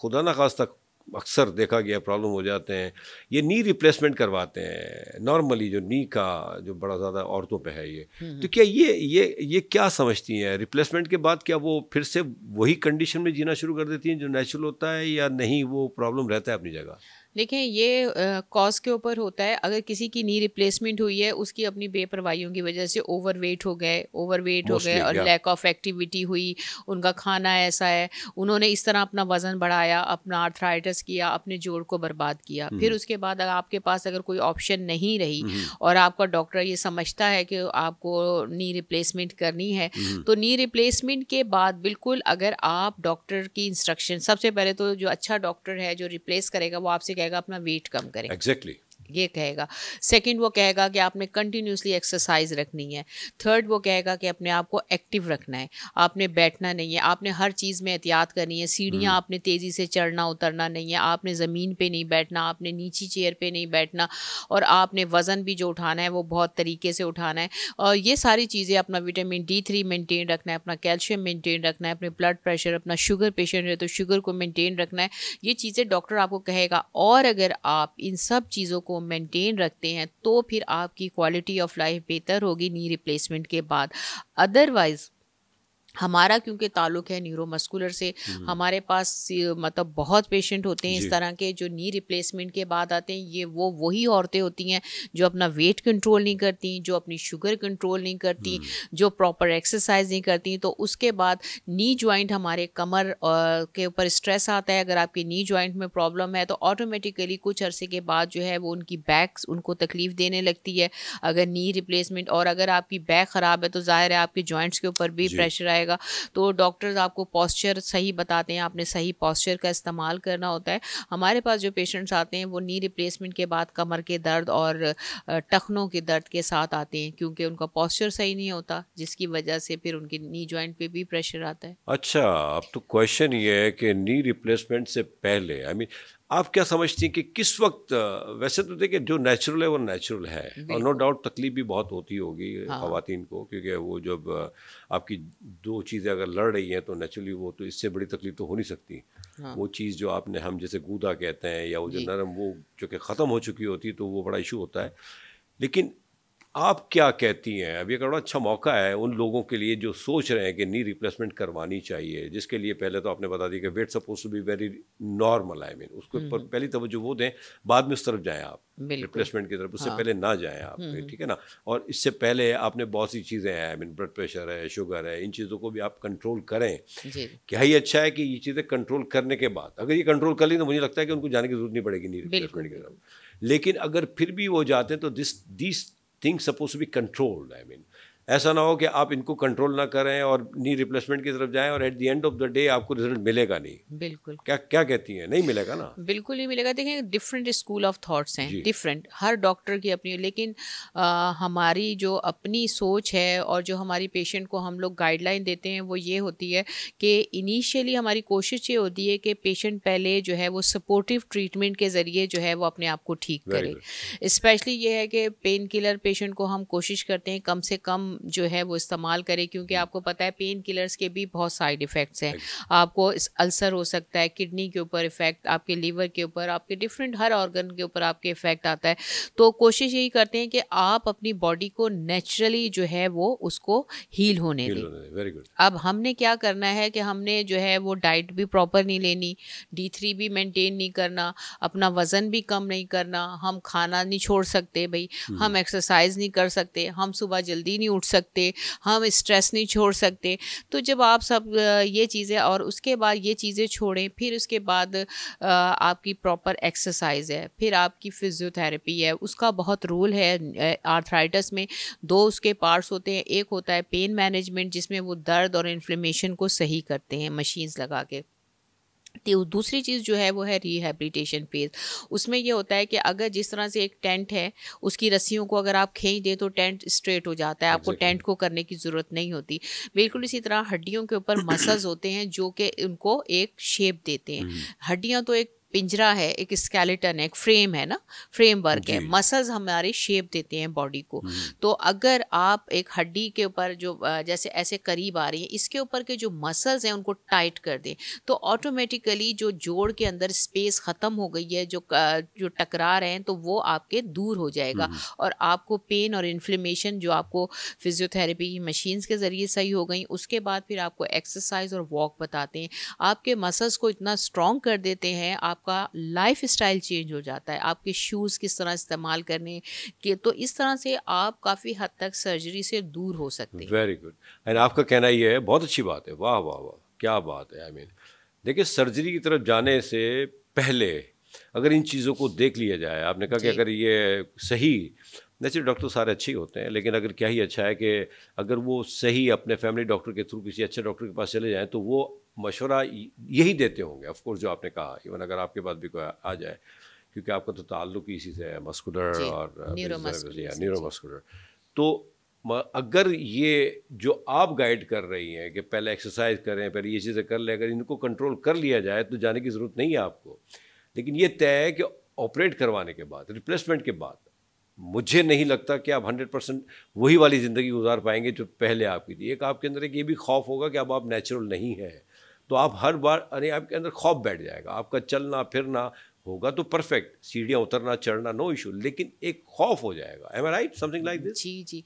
खुदा ना खास तक अक्सर देखा गया प्रॉब्लम हो जाते हैं ये नी रिप्लेसमेंट करवाते हैं नॉर्मली जो नी का जो बड़ा ज़्यादा औरतों पे है ये हम्म, हम्म। तो क्या ये ये ये क्या समझती हैं रिप्लेसमेंट के बाद क्या वो फिर से वही कंडीशन में जीना शुरू कर देती हैं जो नेचुरल होता है या नहीं वो प्रॉब्लम रहता है अपनी जगह देखें ये कॉज के ऊपर होता है अगर किसी की नी रिप्लेसमेंट हुई है उसकी अपनी बेपरवाहियों की वजह से ओवर वेट हो गए ओवर वेट हो गए और लैक ऑफ एक्टिविटी हुई उनका खाना ऐसा है उन्होंने इस तरह अपना वज़न बढ़ाया अपना आर्थराइटिस किया अपने जोड़ को बर्बाद किया हम्म। फिर उसके बाद अगर आपके पास अगर कोई ऑप्शन नहीं रही हम्म। और आपका डॉक्टर ये समझता है कि आपको नी रिप्लेसमेंट करनी है हम्म। तो नी रिप्लेसमेंट के बाद बिल्कुल अगर आप डॉक्टर की इंस्ट्रक्शन सबसे पहले तो जो अच्छा डॉक्टर है जो रिप्लेस करेगा वो आपसे क्या कहेगा अपना वेट कम करें एग्जैक्टली exactly. ये कहेगा सेकंड वो कहेगा कि आपने कंटिन्यूसली एक्सरसाइज रखनी है थर्ड वो कहेगा कि अपने आप को एक्टिव रखना है आपने बैठना नहीं है आपने हर चीज़ में एहतियात करनी है सीढ़ियाँ हम्म। आपने तेज़ी से चढ़ना उतरना नहीं है आपने ज़मीन पर नहीं बैठना आपने नीची चेयर पर नहीं बैठना और आपने वज़न भी जो उठाना है वो बहुत तरीके से उठाना है और ये सारी चीज़ें अपना विटामिन डी थ्री मेनटेन रखना है अपना कैल्शियम मेनटेन रखना है अपने ब्लड प्रेशर अपना शुगर पेशेंट है तो शुगर को मेनटेन रखना है ये चीज़ें डॉक्टर आपको कहेगा और अगर आप इन सब चीज़ों को मेंटेन रखते हैं तो फिर आपकी क्वालिटी ऑफ लाइफ बेहतर होगी नी रिप्लेसमेंट के बाद अदरवाइज़ हमारा क्योंकि ताल्लुक है न्यूरोमस्कुलर से हम्म। हमारे पास मतलब बहुत पेशेंट होते हैं इस तरह के जो नी रिप्लेसमेंट के बाद आते हैं ये वो वही औरतें होती हैं जो अपना वेट कंट्रोल नहीं करती जो अपनी शुगर कंट्रोल नहीं करती हम्म। जो प्रॉपर एक्सरसाइज नहीं करती तो उसके बाद नी जॉइंट हमारे कमर के ऊपर स्ट्रेस आता है अगर आपकी नी जॉइंट में प्रॉब्लम है तो ऑटोमेटिकली कुछ अरसे के बाद जो है वो उनकी बैक उनको तकलीफ देने लगती है अगर नी रिप्लेसमेंट और अगर आपकी बैक ख़राब है तो ज़ाहिर है आपके जॉइंट्स के ऊपर भी प्रेशर आएगा जाएगा तो डॉक्टर्स आपको पॉस्चर सही बताते हैं आपने सही पॉस्चर का इस्तेमाल करना होता है हमारे पास जो पेशेंट्स आते हैं वो नी रिप्लेसमेंट के बाद कमर के दर्द और टखनों के दर्द के साथ आते हैं क्योंकि उनका पॉस्चर सही नहीं होता जिसकी वजह से फिर उनके नी ज्वाइंट पे भी प्रेशर आता है अच्छा अब तो क्वेश्चन ये है कि नी रिप्लेसमेंट से पहले आई I मीन mean, आप क्या समझती हैं कि किस वक्त वैसे तो देखिए जो नेचुरल है वो नेचुरल है और नो डाउट तकलीफ भी बहुत होती होगी हाँ। को क्योंकि वो जब आपकी दो चीज़ें अगर लड़ रही हैं तो नेचुरली वो तो इससे बड़ी तकलीफ तो हो नहीं सकती हाँ। वो चीज़ जो आपने हम जैसे गूदा कहते हैं या वो जो नरम वो चूँकि ख़त्म हो चुकी होती तो वो बड़ा इशू होता है लेकिन आप क्या कहती हैं अब ये बड़ा अच्छा मौका है उन लोगों के लिए जो सोच रहे हैं कि नी रिप्लेसमेंट करवानी चाहिए जिसके लिए पहले तो आपने बता दिया कि weight suppose to be very normal I mean उसको ऊपर हम्म। पहली तवज्जो वो दें बाद में उस तरफ जाएं आप रिप्लेसमेंट की तरफ उससे हाँ। पहले ना जाएं आप हम्म। ठीक है ना और इससे पहले आपने बहुत सी चीज़ें हैं आई मीन ब्लड प्रेशर है शुगर है इन चीज़ों को भी आप कंट्रोल करें क्या ही अच्छा है कि ये चीज़ें कंट्रोल करने के बाद अगर ये कंट्रोल कर ली तो मुझे लगता है कि उनको जाने की जरूरत नहीं पड़ेगी नी रिप्लेसमेंट की तरफ लेकिन अगर फिर भी वो जाते हैं तो this this things supposed to be controlled. I mean, ऐसा ना हो कि आप इनको कंट्रोल ना करें और नी रिप्लेसमेंट की तरफ जाएं और at the end of the day आपको रिजल्ट मिलेगा नहीं बिल्कुल क्या क्या कहती हैं नहीं मिलेगा ना बिल्कुल नहीं मिलेगा देखिए डिफरेंट स्कूल ऑफ थॉट्स हैं डिफरेंट हर डॉक्टर की अपनी लेकिन आ, हमारी जो अपनी सोच है और जो हमारी पेशेंट को हम लोग गाइडलाइन देते हैं वो ये होती है कि इनिशियली हमारी कोशिश ये होती है कि पेशेंट पहले जो है वो सपोर्टिव ट्रीटमेंट के ज़रिए जो है वो अपने आप को ठीक करे स्पेशली ये है कि पेन किलर पेशेंट को हम कोशिश करते हैं कम से कम जो है वो इस्तेमाल करें क्योंकि आपको पता है पेन किलर्स के भी बहुत साइड इफ़ेक्ट्स हैं आपको अल्सर हो सकता है किडनी के ऊपर इफ़ेक्ट आपके लीवर के ऊपर आपके डिफरेंट हर ऑर्गन के ऊपर आपके इफ़ेक्ट आता है तो कोशिश यही करते हैं कि आप अपनी बॉडी को नेचुरली जो है वो उसको हील होने दें अब हमने क्या करना है कि हमने जो है वो डाइट भी प्रॉपर नहीं लेनी डी थ्री भी मेनटेन नहीं करना अपना वज़न भी कम नहीं करना हम खाना नहीं छोड़ सकते भाई हम्म। हम एक्सरसाइज नहीं कर सकते हम सुबह जल्दी नहीं उठ सकते हम स्ट्रेस नहीं छोड़ सकते तो जब आप सब ये चीज़ें और उसके बाद ये चीज़ें छोड़ें फिर उसके बाद आपकी प्रॉपर एक्सरसाइज है फिर आपकी फिजियोथेरेपी है उसका बहुत रोल है आर्थराइटस में दो उसके पार्ट्स होते हैं एक होता है पेन मैनेजमेंट जिसमें वो दर्द और इन्फ्लेमेशन को सही करते हैं मशीन्स लगा के दूसरी चीज़ जो है वो है रिहेबिलिटेशन फेज उसमें ये होता है कि अगर जिस तरह से एक टेंट है उसकी रस्सियों को अगर आप खींच दें तो टेंट स्ट्रेट हो जाता है आपको टेंट को करने की ज़रूरत नहीं होती बिल्कुल इसी तरह हड्डियों के ऊपर मसल्स होते हैं जो कि उनको एक शेप देते हैं हम्म। हड्डियाँ तो एक पिंजरा है एक स्केलेटन है एक फ्रेम है ना फ्रेम वर्क है मसल्स हमारे शेप देते हैं बॉडी को हम्म। तो अगर आप एक हड्डी के ऊपर जो जैसे ऐसे करीब आ रही है इसके ऊपर के जो मसल्स हैं उनको टाइट कर दें तो ऑटोमेटिकली जो जोड़ के अंदर स्पेस ख़त्म हो गई है जो जो टकरा रहे हैं तो वो आपके दूर हो जाएगा हम्म। और आपको पेन और इन्फ्लेमेशन जो आपको फिजियोथेरेपी की मशीन्स के ज़रिए सही हो गई उसके बाद फिर आपको एक्सरसाइज और वॉक बताते हैं आपके मसल्स को इतना स्ट्रॉन्ग कर देते हैं आप आपका लाइफ स्टाइल चेंज हो जाता है आपके शूज़ किस तरह इस्तेमाल करने के तो इस तरह से आप काफ़ी हद तक सर्जरी से दूर हो सकते हैं वेरी गुड एंड आपका कहना ये है बहुत अच्छी बात है वाह वाह वाह क्या बात है आई I मीन mean, देखिए सर्जरी की तरफ जाने से पहले अगर इन चीज़ों को देख लिया जाए आपने कहा कि अगर ये सही वैसे डॉक्टर सारे अच्छे होते हैं लेकिन अगर क्या ही अच्छा है कि अगर वो सही अपने फैमिली डॉक्टर के थ्रू किसी अच्छे डॉक्टर के पास चले जाएँ तो वो मशवरा यही देते होंगे ऑफकोर्स जो आपने कहा इवन अगर आपके पास भी कोई आ जाए क्योंकि आपका तो ताल्लुक ही इसी से है मस्कुलर और न्यूरोमस्कुलर uh, तो अगर ये जो आप गाइड कर रही हैं कि पहले एक्सरसाइज करें पहले ये चीज़ें कर लें अगर इनको कंट्रोल कर लिया जाए तो जाने की ज़रूरत नहीं है आपको लेकिन ये तय है कि ऑपरेट करवाने के बाद रिप्लेसमेंट के बाद मुझे नहीं लगता कि आप हंड्रेड परसेंट वही वाली ज़िंदगी गुजार पाएंगे जो पहले आपकी थी एक आपके अंदर एक ये भी खौफ होगा कि अब आप नेचुरल नहीं हैं तो आप हर बार अरे आपके अंदर खौफ बैठ जाएगा आपका चलना फिरना होगा तो परफेक्ट सीढ़ियाँ उतरना चढ़ना नो इशू लेकिन एक खौफ हो जाएगा am right something like this जी जी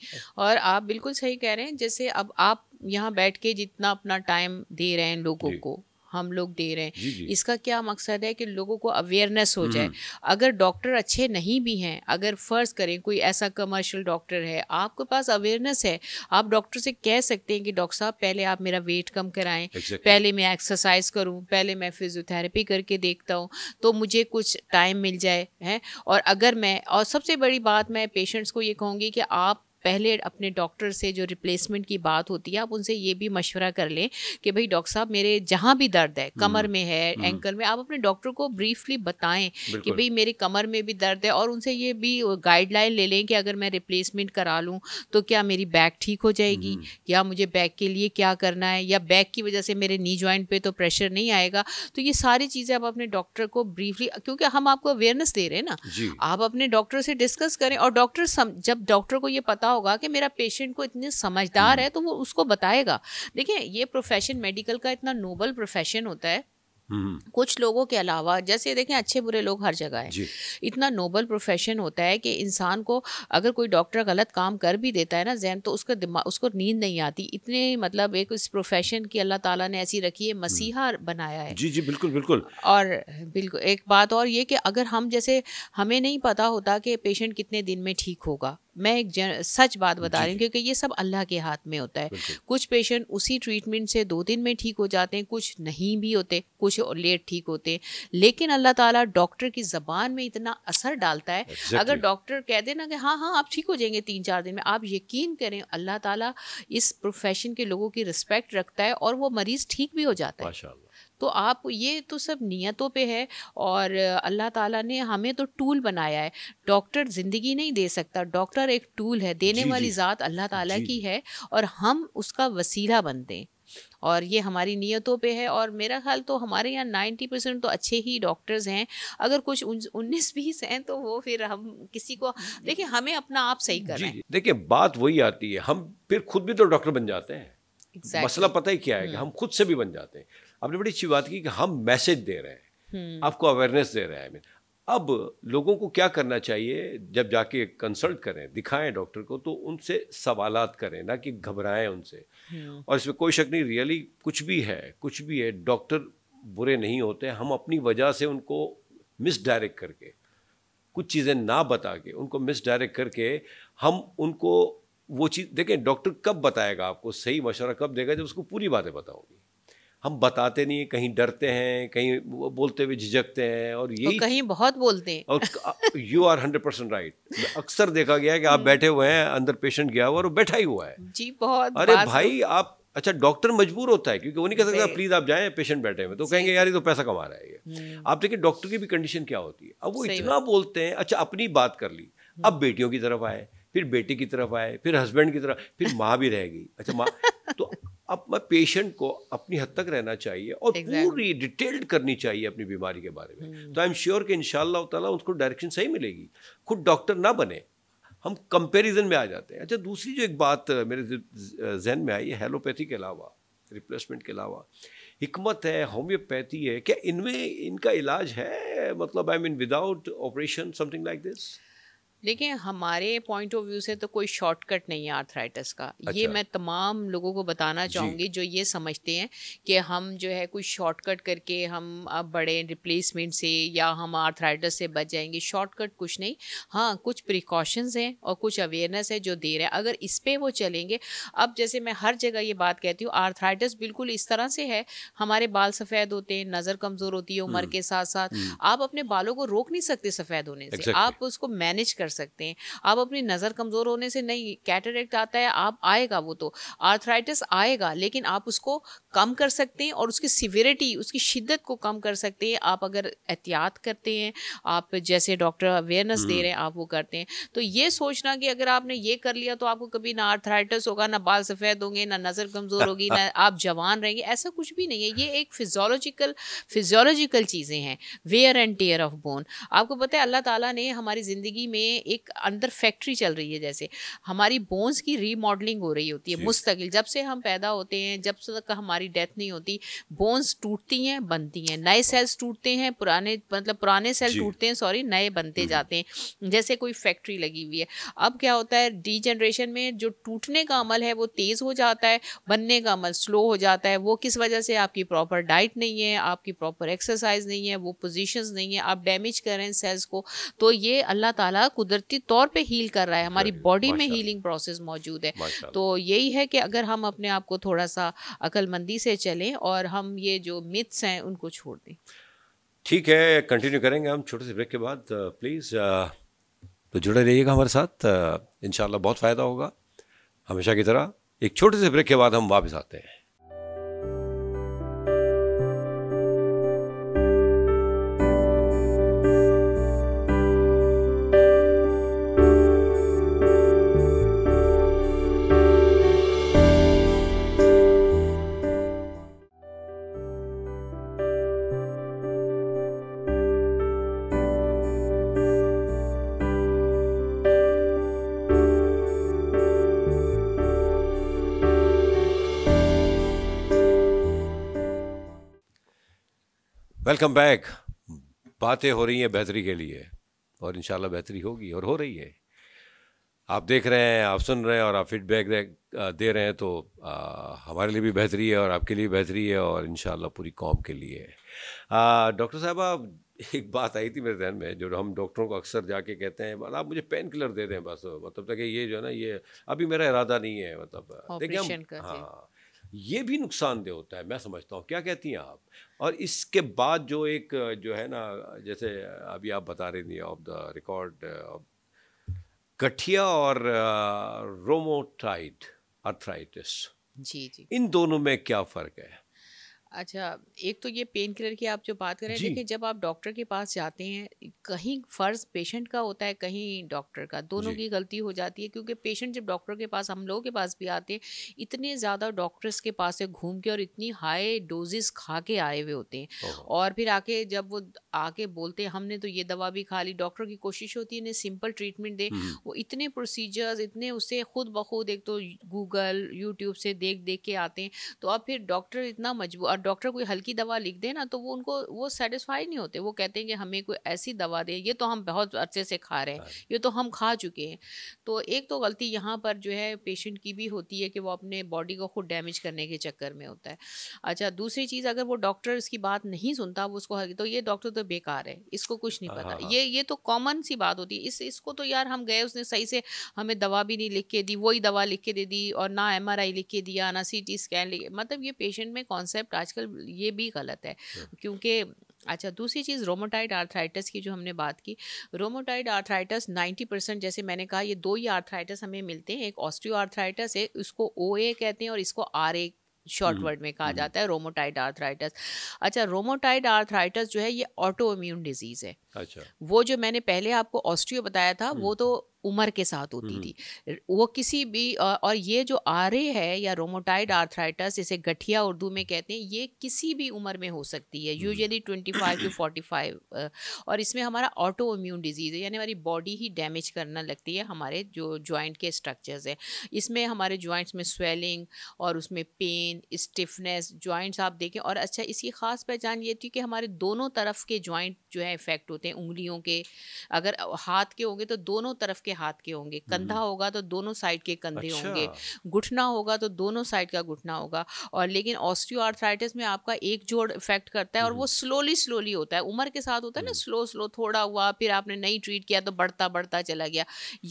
और आप बिल्कुल सही कह रहे हैं जैसे अब आप यहाँ बैठ के जितना अपना टाइम दे रहे हैं लोगों को हम लोग दे रहे हैं इसका क्या मकसद है कि लोगों को अवेयरनेस हो जाए हम्म। अगर डॉक्टर अच्छे नहीं भी हैं अगर फ़र्ज़ करें कोई ऐसा कमर्शियल डॉक्टर है आपके पास अवेयरनेस है आप डॉक्टर से कह सकते हैं कि डॉक्टर साहब पहले आप मेरा वेट कम कराएं exactly. पहले मैं एक्सरसाइज करूं पहले मैं फिजियोथेरेपी करके देखता हूं तो मुझे कुछ टाइम मिल जाए है और अगर मैं और सबसे बड़ी बात मैं पेशेंट्स को ये कहूँगी कि आप पहले अपने डॉक्टर से जो रिप्लेसमेंट की बात होती है आप उनसे ये भी मशवरा कर लें कि भाई डॉक्टर साहब मेरे जहाँ भी दर्द है कमर हम्म, में है एंकल हम्म। में आप अपने डॉक्टर को ब्रीफली बताएं कि भाई मेरे कमर में भी दर्द है और उनसे ये भी गाइडलाइन ले लें कि अगर मैं रिप्लेसमेंट करा लूँ तो क्या मेरी बैक ठीक हो जाएगी हम्म, या मुझे बैक के लिए क्या करना है या बैक की वजह से मेरे नी ज्वाइंट पर तो प्रेशर नहीं आएगा तो ये सारी चीज़ें आप अपने डॉक्टर को ब्रीफली क्योंकि हम आपको अवेयरनेस दे रहे हैं ना आप अपने डॉक्टर से डिस्कस करें और डॉक्टर जब डॉक्टर को ये पता होगा कि मेरा पेशेंट को इतने समझदार हम्म। है तो वो उसको बताएगा देखिए ये प्रोफेशन मेडिकल का इतना नोबल प्रोफेशन होता है हम्म। कुछ लोगों के अलावा जैसे देखें अच्छे बुरे लोग हर जगह है इतना नोबल प्रोफेशन होता है कि इंसान को अगर कोई डॉक्टर गलत काम कर भी देता है ना जहन तो उसका दिमाग उसको नींद नहीं आती इतने मतलब एक इस प्रोफेशन की अल्लाह ताला ने ऐसी रखी है मसीहा हम्म। बनाया है जी जी बिल्कुल बिल्कुल और बिल्कुल एक बात और ये कि अगर हम जैसे हमें नहीं पता होता कि पेशेंट कितने दिन में ठीक होगा मैं एक जन, सच बात बता रही हूँ क्योंकि ये सब अल्लाह के हाथ में होता है कुछ पेशेंट उसी ट्रीटमेंट से दो दिन में ठीक हो जाते हैं कुछ नहीं भी होते कुछ लेट ठीक होते लेकिन अल्लाह ताला डॉक्टर की ज़बान में इतना असर डालता है exactly. अगर डॉक्टर कह दे ना कि हाँ हाँ आप ठीक हो जाएंगे तीन चार दिन में आप यकीन करें अल्लाह ताली इस प्रोफेशन के लोगों की रिस्पेक्ट रखता है और वो मरीज़ ठीक भी हो जाता है तो आप ये तो सब नियतों पे है और अल्लाह ताला ने हमें तो टूल बनाया है डॉक्टर ज़िंदगी नहीं दे सकता डॉक्टर एक टूल है देने वाली ज़ात अल्लाह ताला की है और हम उसका वसीला बनते हैं और ये हमारी नीयतों पे है और मेरा ख्याल तो हमारे यहाँ नाइन्टी परसेंट तो अच्छे ही डॉक्टर्स हैं अगर कुछ उन्नीस बीस हैं तो वो फिर हम किसी को देखिए हमें अपना आप सही करना है देखिए बात वही आती है हम फिर खुद भी तो डॉक्टर बन जाते हैं exactly. मसला पता ही क्या है कि हम्म। हम खुद से भी बन जाते हैं आपने बड़ी अच्छी बात की कि हम मैसेज दे रहे हैं हम्म। आपको अवेयरनेस दे रहे हैं अब लोगों को क्या करना चाहिए जब जाके कंसल्ट करें दिखाएं डॉक्टर को तो उनसे सवाल करें ना कि घबराएं उनसे हम्म। और इसमें कोई शक नहीं रियली कुछ भी है कुछ भी है डॉक्टर बुरे नहीं होते हम अपनी वजह से उनको मिसडायरेक्ट करके कुछ चीज़ें ना बता के उनको मिसडायरेक्ट करके हम उनको वो चीज़ देखें डॉक्टर कब बताएगा आपको सही मशवरा कब देगा जब उसको पूरी बातें बताओगी हम बताते नहीं कहीं डरते हैं कहीं बोलते हुए झिझकते हैं और यही तो कहीं बहुत बोलते हैं और you are hundred percent right अक्सर देखा गया है कि आप हम्म। बैठे हुए हैं अंदर पेशेंट गया हुआ और बैठा ही हुआ है जी बहुत अरे भाई आप अच्छा डॉक्टर मजबूर होता है क्योंकि वो नहीं कह सकता प्लीज आप जाए पेशेंट बैठे हुए तो कहेंगे यार ये तो पैसा कमा रहा है ये हम्म। आप देखिए डॉक्टर की भी कंडीशन क्या होती है अब वो इतना बोलते हैं अच्छा अपनी बात कर ली हम्म। अब बेटियों की तरफ आए फिर बेटी की तरफ आए फिर हस्बैंड की तरफ फिर माँ भी रह गई अच्छा माँ तो अपना पेशेंट को अपनी हद तक रहना चाहिए और exactly. पूरी डिटेल्ड करनी चाहिए अपनी बीमारी के बारे में hmm. तो आई एम श्योर कि इन ताला उसको डायरेक्शन सही मिलेगी खुद डॉक्टर ना बने हम कंपैरिजन में आ जाते हैं अच्छा दूसरी जो एक बात मेरे जहन में आई है हेलोपैथी के अलावा रिप्लेसमेंट के अलावा हमत है होम्योपैथी है क्या इनमें इनका इलाज है मतलब I mean without operation something like this देखिए हमारे पॉइंट ऑफ व्यू से तो कोई शॉर्टकट नहीं है आर्थराइटिस का अच्छा। ये मैं तमाम लोगों को बताना चाहूँगी जो ये समझते हैं कि हम जो है कुछ शॉर्टकट करके हम अब बड़े रिप्लेसमेंट से या हम आर्थराइटिस से बच जाएंगे शॉर्टकट कुछ नहीं हाँ कुछ प्रिकॉशंस हैं और कुछ अवेयरनेस है जो दे रहे हैं अगर इस पर वो चलेंगे अब जैसे मैं हर जगह ये बात कहती हूँ आर्थराइटिस बिल्कुल इस तरह से है हमारे बाल सफ़ेद होते हैं नज़र कमज़ोर होती है उम्र हम्म। के साथ साथ हम्म। आप अपने बालों को रोक नहीं सकते सफ़ेद होने से आप उसको मैनेज कर सकते हैं आप अपनी नज़र कमज़ोर होने से नहीं कैटरेक्ट आता है आप आएगा वो तो आर्थराइटिस आएगा लेकिन आप उसको कम कर सकते हैं और उसकी सिवियरिटी उसकी शिद्दत को कम कर सकते हैं आप अगर एहतियात करते हैं आप जैसे डॉक्टर अवेयरनेस दे हम्म। रहे हैं आप वो करते हैं तो ये सोचना कि अगर आपने ये कर लिया तो आपको कभी ना आर्थराइटिस होगा ना बाल सफ़ेद होंगे ना नज़र कमज़ोर होगी ना आप जवान रहेंगे ऐसा कुछ भी नहीं है ये एक फिजोलॉजिकल फिजोलॉजिकल चीज़ें हैं wear and tear of bone आपको पता है अल्लाह ताला ने हमारी ज़िंदगी में एक अंदर फैक्ट्री चल रही है जैसे हमारी बोन्स की रीमॉडलिंग हो रही होती है मुस्तकिल जब से हम पैदा होते हैं जब तक हमारी डेथ नहीं होती बोन्स टूटती हैं बनती हैं नए सेल्स टूटते हैं पुराने मतलब पुराने सेल टूटते हैं सॉरी नए बनते हम्म। जाते हैं जैसे कोई फैक्ट्री लगी हुई है अब क्या होता है डी जनरेशन में जो टूटने का अमल है वो तेज़ हो जाता है बनने का अमल स्लो हो जाता है वो किस वजह से आपकी प्रॉपर डाइट नहीं है आपकी प्रॉपर एक्सरसाइज नहीं है वो पोजिशन नहीं है आप डैमेज कर रहे हैं सेल्स को तो ये अल्लाह ताला कुदरत कुदरती तौर पे हील कर रहा है हमारी बॉडी में हीलिंग प्रोसेस मौजूद है तो यही है कि अगर हम अपने आप को थोड़ा सा अकलमंदी से चलें और हम ये जो मिथ्स हैं उनको छोड़ दें ठीक है कंटिन्यू करेंगे हम छोटे से ब्रेक के बाद प्लीज़ uh, uh, तो जुड़े रहिएगा हमारे साथ uh, इन बहुत फ़ायदा होगा हमेशा की तरह एक छोटे से ब्रेक के बाद हम वापस आते हैं वेलकम बैक बातें हो रही हैं बेहतरी के लिए और इन बेहतरी होगी और हो रही है आप देख रहे हैं आप सुन रहे हैं और आप फीडबैक दे रहे हैं तो आ, हमारे लिए भी बेहतरी है और आपके लिए बेहतरी है और इन पूरी कौम के लिए डॉक्टर साहब आप एक बात आई थी मेरे जहन में जो हम डॉक्टरों को अक्सर जाके कहते हैं आप मुझे पेन किलर दे दें बस मतलब तक तो ये जो है ना ये अभी मेरा इरादा नहीं है मतलब देखिए हम हाँ ये भी नुकसानदेह होता है मैं समझता हूँ क्या कहती हैं आप और इसके बाद जो एक जो है ना जैसे अभी आप बता रही थी ऑफ द रिकॉर्ड गठिया और रोमोटाइड अर्थराइटिस जी जी इन दोनों में क्या फ़र्क है अच्छा एक तो ये पेन किलर की आप जो बात करें देखिए जब आप डॉक्टर के पास जाते हैं कहीं फ़र्ज पेशेंट का होता है कहीं डॉक्टर का दोनों की गलती हो जाती है क्योंकि पेशेंट जब डॉक्टर के पास हम लोगों के पास भी आते हैं इतने ज़्यादा डॉक्टर्स के पास से घूम के और इतनी हाई डोजेस खा के आए हुए होते हैं और फिर आके जब वो आके बोलते हैं हमने तो ये दवा भी खा ली डॉक्टर की कोशिश होती है इन्हें सिंपल ट्रीटमेंट दे वो इतने प्रोसीजर्स इतने उससे खुद बखुद एक तो गूगल यूट्यूब से देख देख के आते हैं तो अब फिर डॉक्टर इतना मजबूर डॉक्टर कोई हल्की दवा लिख दे ना तो वो उनको वो सेटिस्फाई नहीं होते वो कहते हैं कि हमें कोई ऐसी दवा दे ये तो हम बहुत अच्छे से खा रहे हैं हाँ। ये तो हम खा चुके हैं तो एक तो गलती यहाँ पर जो है पेशेंट की भी होती है कि वो अपने बॉडी को खुद डैमेज करने के चक्कर में होता है अच्छा दूसरी चीज़ अगर वो डॉक्टर इसकी बात नहीं सुनता वो उसको तो ये डॉक्टर तो बेकार है इसको कुछ नहीं हाँ, पता हाँ, ये ये तो कॉमन सी बात होती है इस इसको तो यार हम गए उसने सही से हमें दवा भी नहीं लिख के दी वही दवा लिख के दे दी और ना एम लिख के दिया ना सी स्कैन लिख मतलब ये पेशेंट में कॉन्सेप्ट आज आजकल ये भी गलत है हाँ। क्योंकि अच्छा दूसरी चीज़ रोमोटाइड आर्थराइटिस की जो हमने बात की रोमोटाइड आर्थराइटिस 90 परसेंट जैसे मैंने कहा ये दो ही आर्थराइटिस हमें मिलते हैं एक ऑस्ट्रियो आर्थराइटिस है उसको ओ ए कहते हैं और इसको आर ए शॉर्ट वर्ड में कहा हम्म, हम्म। जाता है रोमोटाइड आर्थराइटिस अच्छा रोमोटाइड आर्थराइटिस जो है ये ऑटो इम्यून डिजीज़ है अच्छा वो जो मैंने पहले आपको ऑस्ट्रियो बताया था वो हम्म, तो उम्र के साथ होती हम्म। थी वो किसी भी और ये जो आरे है या रोमोटाइड आर्थराइटस इसे गठिया उर्दू में कहते हैं ये किसी भी उम्र में हो सकती है usually twenty five to forty five और इसमें हमारा ऑटो इम्यून डिजीज़ है यानी हमारी बॉडी ही डैमेज करना लगती है हमारे जो जॉइंट के स्ट्रक्चर्स हैं इसमें हमारे जॉइंट्स में स्वेलिंग और उसमें पेन स्टिफनेस जॉइंट्स आप देखें और अच्छा इसकी ख़ास पहचान ये थी कि हमारे दोनों तरफ के जॉइंट जो है इफ़ेक्ट होते हैं उंगलियों के अगर हाथ के होंगे तो दोनों तरफ के के हाथ के होंगे हम्म, हम्म। कंधा होगा तो दोनों साइड के कंधे अच्छा। होंगे घुटना होगा तो दोनों साइड का घुटना होगा और लेकिन ऑस्टियोआर्थराइटिस में आपका एक जोड़ इफेक्ट करता है और वो हम्म। स्लोली स्लोली होता है उम्र के साथ होता है ना स्लो स्लो थोड़ा हुआ फिर आपने नहीं ट्रीट किया तो बढ़ता बढ़ता चला गया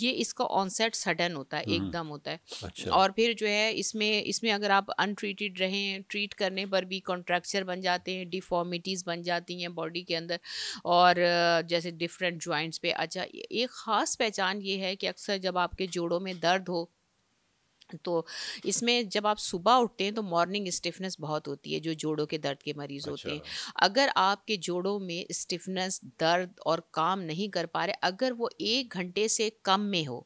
ये इसका ऑनसेट सडन होता है एकदम होता है अच्छा। और फिर जो है इसमें इसमें अगर आप अनट्रीटेड रहें ट्रीट करने पर भी कॉन्ट्रैक्चर बन जाते हैं डिफॉर्मिटीज़ बन जाती हैं बॉडी के अंदर और जैसे डिफरेंट ज्वाइंट्स पे अच्छा एक ख़ास पहचान ये ये है कि अक्सर जब आपके जोड़ों में दर्द हो तो इसमें जब आप सुबह उठते हैं तो मॉर्निंग स्टिफनेस बहुत होती है जो जोड़ों के दर्द के मरीज अच्छा। होते हैं अगर आपके जोड़ों में स्टिफनेस दर्द और काम नहीं कर पा रहे अगर वो एक घंटे से कम में हो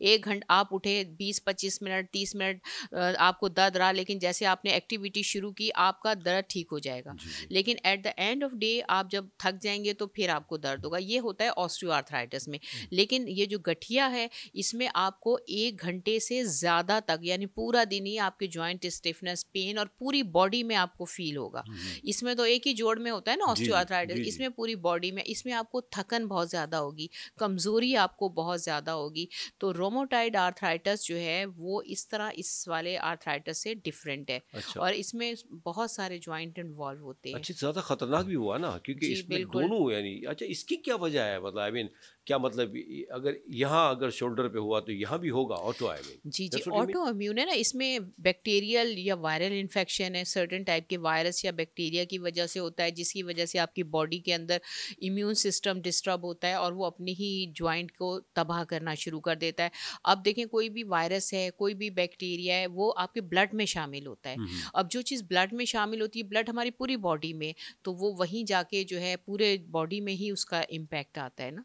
एक घंटा आप उठे बीस पच्चीस मिनट तीस मिनट आपको दर्द रहा लेकिन जैसे आपने एक्टिविटी शुरू की आपका दर्द ठीक हो जाएगा लेकिन at the end of day आप जब थक जाएंगे तो फिर आपको दर्द होगा ये होता है ऑस्ट्रियोआर्थराइटिस में हम्म। लेकिन ये जो गठिया है इसमें आपको एक घंटे से ज़्यादा तक यानी पूरा दिन ही आपके जॉइंट स्टिफनेस पेन और पूरी बॉडी में आपको फील होगा हम्म, हम्म। इसमें तो एक ही जोड़ में होता है ना ऑस्ट्रियोआर्थराइटिस इसमें पूरी बॉडी में इसमें आपको थकन बहुत ज़्यादा होगी कमज़ोरी आपको बहुत ज़्यादा होगी तो रोमोटाइड आर्थराइटिस जो है वो इस तरह इस वाले आर्थराइटिस से डिफरेंट है अच्छा। और इसमें बहुत सारे ज्वाइंट इन्वॉल्व होते हैं अच्छा ज़्यादा खतरनाक भी हुआ ना क्योंकि इसमें दोनों यानी अच्छा इसकी क्या वजह है मतलब आई मीन क्या मतलब अगर यहाँ अगर शोल्डर पे हुआ तो यहाँ भी होगा ऑटो आयमिन जी जी ऑटो इम्यून है ना इसमें बैक्टीरियल या वायरल इन्फेक्शन है सर्टन टाइप के वायरस या बैक्टीरिया की वजह से होता है जिसकी वजह से आपकी बॉडी के अंदर इम्यून सिस्टम डिस्टर्ब होता है और वो अपनी ही ज्वाइंट को तबाह करना शुरू कर देता है अब देखें कोई भी वायरस है कोई भी बैक्टीरिया है वो आपके ब्लड में शामिल होता है हम्म, हम्म। अब जो चीज़ ब्लड में शामिल होती है ब्लड हमारी पूरी बॉडी में तो वो वहीं जाके जो है पूरे बॉडी में ही उसका इम्पैक्ट आता है ना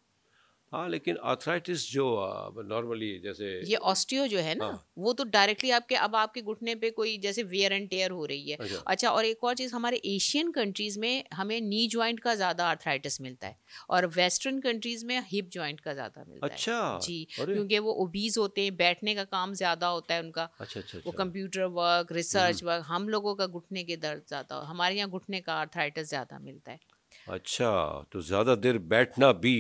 हाँ लेकिन आर्थराइटिस जो नॉर्मली जैसे ये ऑस्टियो जो है ना हाँ। वो तो डायरेक्टली आपके अब आपके घुटने पे कोई जैसे वेयर एंड टेयर हो रही है अच्छा, अच्छा और एक और चीज़ हमारे एशियन कंट्रीज़ में हमें नी ज्वाइंट का ज़्यादा आर्थराइटिस मिलता है और वेस्टर्न कंट्रीज़ में हिप ज्वाइंट का ज़्यादा मिलता अच्छा, है जी क्योंकि वो ओबीज होते हैं बैठने का काम ज़्यादा होता है उनका अच्छा, अच्छा, वो कंप्यूटर वर्क रिसर्च वर्क हम लोगों का घुटने के दर्द ज़्यादा हमारे यहाँ घुटने का आर्थराइटिस ज़्यादा मिलता है अच्छा तो ज़्यादा देर बैठना भी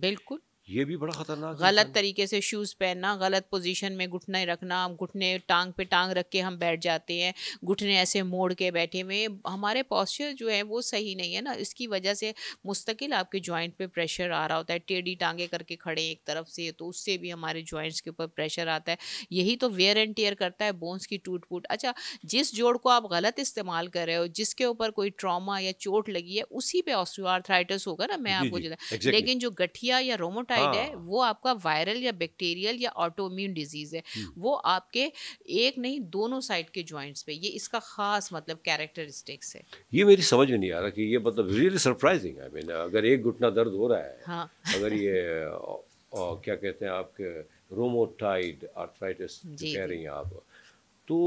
बिल्कुल ये भी बड़ा खतरनाक गलत तरीके से शूज़ पहनना गलत पोजीशन में घुटने रखना घुटने टांग पे टांग रख के हम बैठ जाते हैं घुटने ऐसे मोड़ के बैठे हुए हमारे पॉस्चर जो है वो सही नहीं है ना इसकी वजह से मुस्तकिल आपके जॉइंट पे प्रेशर आ रहा होता है टेढ़ी टांगे करके खड़े एक तरफ से तो उससे भी हमारे जॉइंट्स के ऊपर प्रेशर आता है यही तो वेयर एंड टेयर करता है बोन्स की टूट फूट अच्छा जिस जोड़ को आप गलत इस्तेमाल कर रहे हो जिसके ऊपर कोई ट्रामा या चोट लगी है उसी पे ऑस्टियोआर्थराइटिस होगा ना मैं आपको लेकिन जो गठिया या रोमोटाइट हाँ। है वो आपका वायरल या बैक्टीरियल या ऑटोम्यून डिजीज है वो आपके एक नहीं दोनों साइड के ज्वाइंट्स पे ये इसका खास मतलब कैरेक्टरिस्टिक्स है ये मेरी समझ में नहीं आ रहा कि ये मतलब रियली सरप्राइजिंग आई मीन अगर एक घुटना दर्द हो रहा है हाँ. अगर ये ओ, ओ, क्या कहते हैं आपके रोमोटाइड आर्थराइटिस कह रही हैं आप तो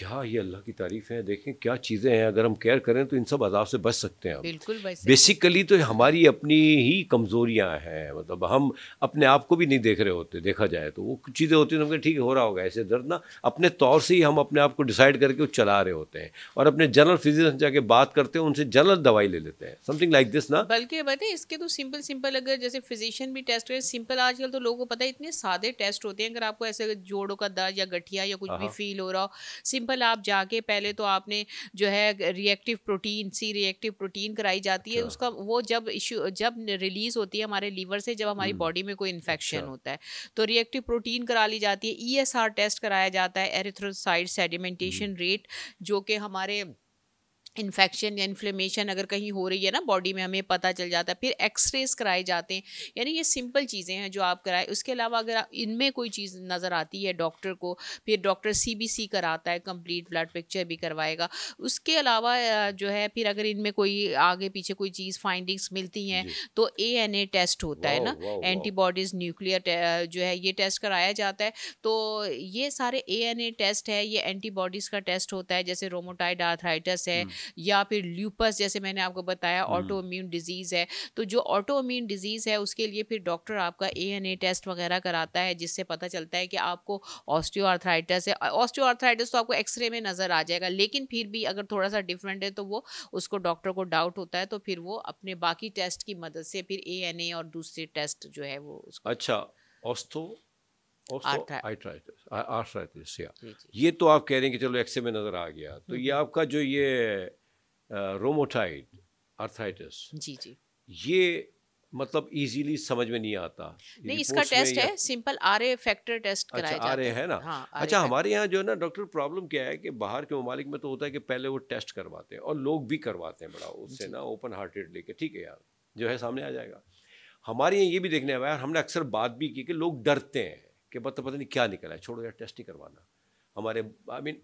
क्या ये अल्लाह की तारीफ है देखें क्या चीज़ें हैं अगर हम केयर करें तो इन सब अदाब से बच सकते हैं बिल्कुल बेसिकली तो हमारी अपनी ही कमजोरियां हैं मतलब हम अपने आप को भी नहीं देख रहे होते देखा जाए तो वो चीज़ें होती हैं तो ठीक हो रहा होगा ऐसे दर्द ना अपने तौर से ही हम अपने आप को डिसाइड करके वो चला रहे होते हैं और अपने जनरल फिजिशियन जाके बात करते हैं उनसे जनरल दवाई ले लेते हैं समथिंग लाइक दिस ना बल्कि बताए इसके तो सिंपल सिंपल अगर जैसे फिजिशियन भी टेस्ट करें सिंपल आजकल तो लोगों को पता है इतने सादे टेस्ट होते हैं अगर आपको ऐसे जोड़ों का दर्द या गठिया या कुछ भी फील हाँ। हो रहा हो सिंपल आप जाके पहले तो आपने जो है reactive protein C reactive protein कराई जाती है अच्छा। उसका वो जब इशू जब रिलीज़ होती है हमारे लीवर से जब हमारी बॉडी हम्म। में कोई इन्फेक्शन अच्छा। होता है तो रिएक्टिव प्रोटीन करा ली जाती है ई e टेस्ट कराया जाता है एरिथ्रोसाइड सेडिमेंटेशन रेट जो कि हमारे इन्फेक्शन या इन्फ्लेमेशन अगर कहीं हो रही है ना बॉडी में हमें पता चल जाता है फिर एक्सरेज कराए जाते हैं यानी ये सिंपल चीज़ें हैं जो आप कराए उसके अलावा अगर इनमें कोई चीज़ नज़र आती है डॉक्टर को फिर डॉक्टर सीबीसी कराता है कंप्लीट ब्लड पिक्चर भी करवाएगा उसके अलावा जो है फिर अगर इनमें कोई आगे पीछे कोई चीज़ फाइंडिंग्स मिलती हैं तो ए टेस्ट होता है ना एंटीबॉडीज़ न्यूक्लियर जो है ये टेस्ट कराया जाता है तो ये सारे ए टेस्ट है ये एंटीबॉडीज़ का टेस्ट होता है जैसे रोमोटाइड आर्थराइटस है हम्म। या फिर ल्यूपस जैसे मैंने आपको बताया ऑटो इम्यून डिजीज़ है तो जो ऑटो इम्यून डिजीज़ है उसके लिए फिर डॉक्टर आपका ए एन ए टेस्ट वगैरह कराता है जिससे पता चलता है कि आपको ऑस्टियो आर्थराइटिस है ऑस्टियो तो आपको एक्सरे में नज़र आ जाएगा लेकिन फिर भी अगर थोड़ा सा डिफरेंट है तो वो उसको डॉक्टर को डाउट होता है तो फिर वो अपने बाकी टेस्ट की मदद से फिर ए एन ए और दूसरे टेस्ट जो है वो उसको अच्छा ऑस्टो आर्थराइटिस या ये तो आप कह रहे हैं कि चलो एक्से में नज़र आ गया तो ये आपका जो ये रोमोटाइड आर्थराइटिस जी जी ये मतलब इजीली समझ में नहीं आता नहीं इसका टेस्ट है सिंपल आरए फैक्टर टेस्ट कराया अच्छा, आरए है ना हाँ, अच्छा हमारे यहाँ जो है ना डॉक्टर प्रॉब्लम क्या है कि बाहर के ममालिक में तो होता है कि पहले वो टेस्ट करवाते हैं और लोग भी करवाते हैं बड़ा उससे ना ओपन हार्टेड लेके ठीक है यार जो है सामने आ जाएगा हमारे यहाँ ये भी देखने आया हमने अक्सर बात भी की कि लोग डरते हैं कि पता पता नहीं क्या निकला है छोड़ो यार टेस्ट ही करवाना हमारे आई मीन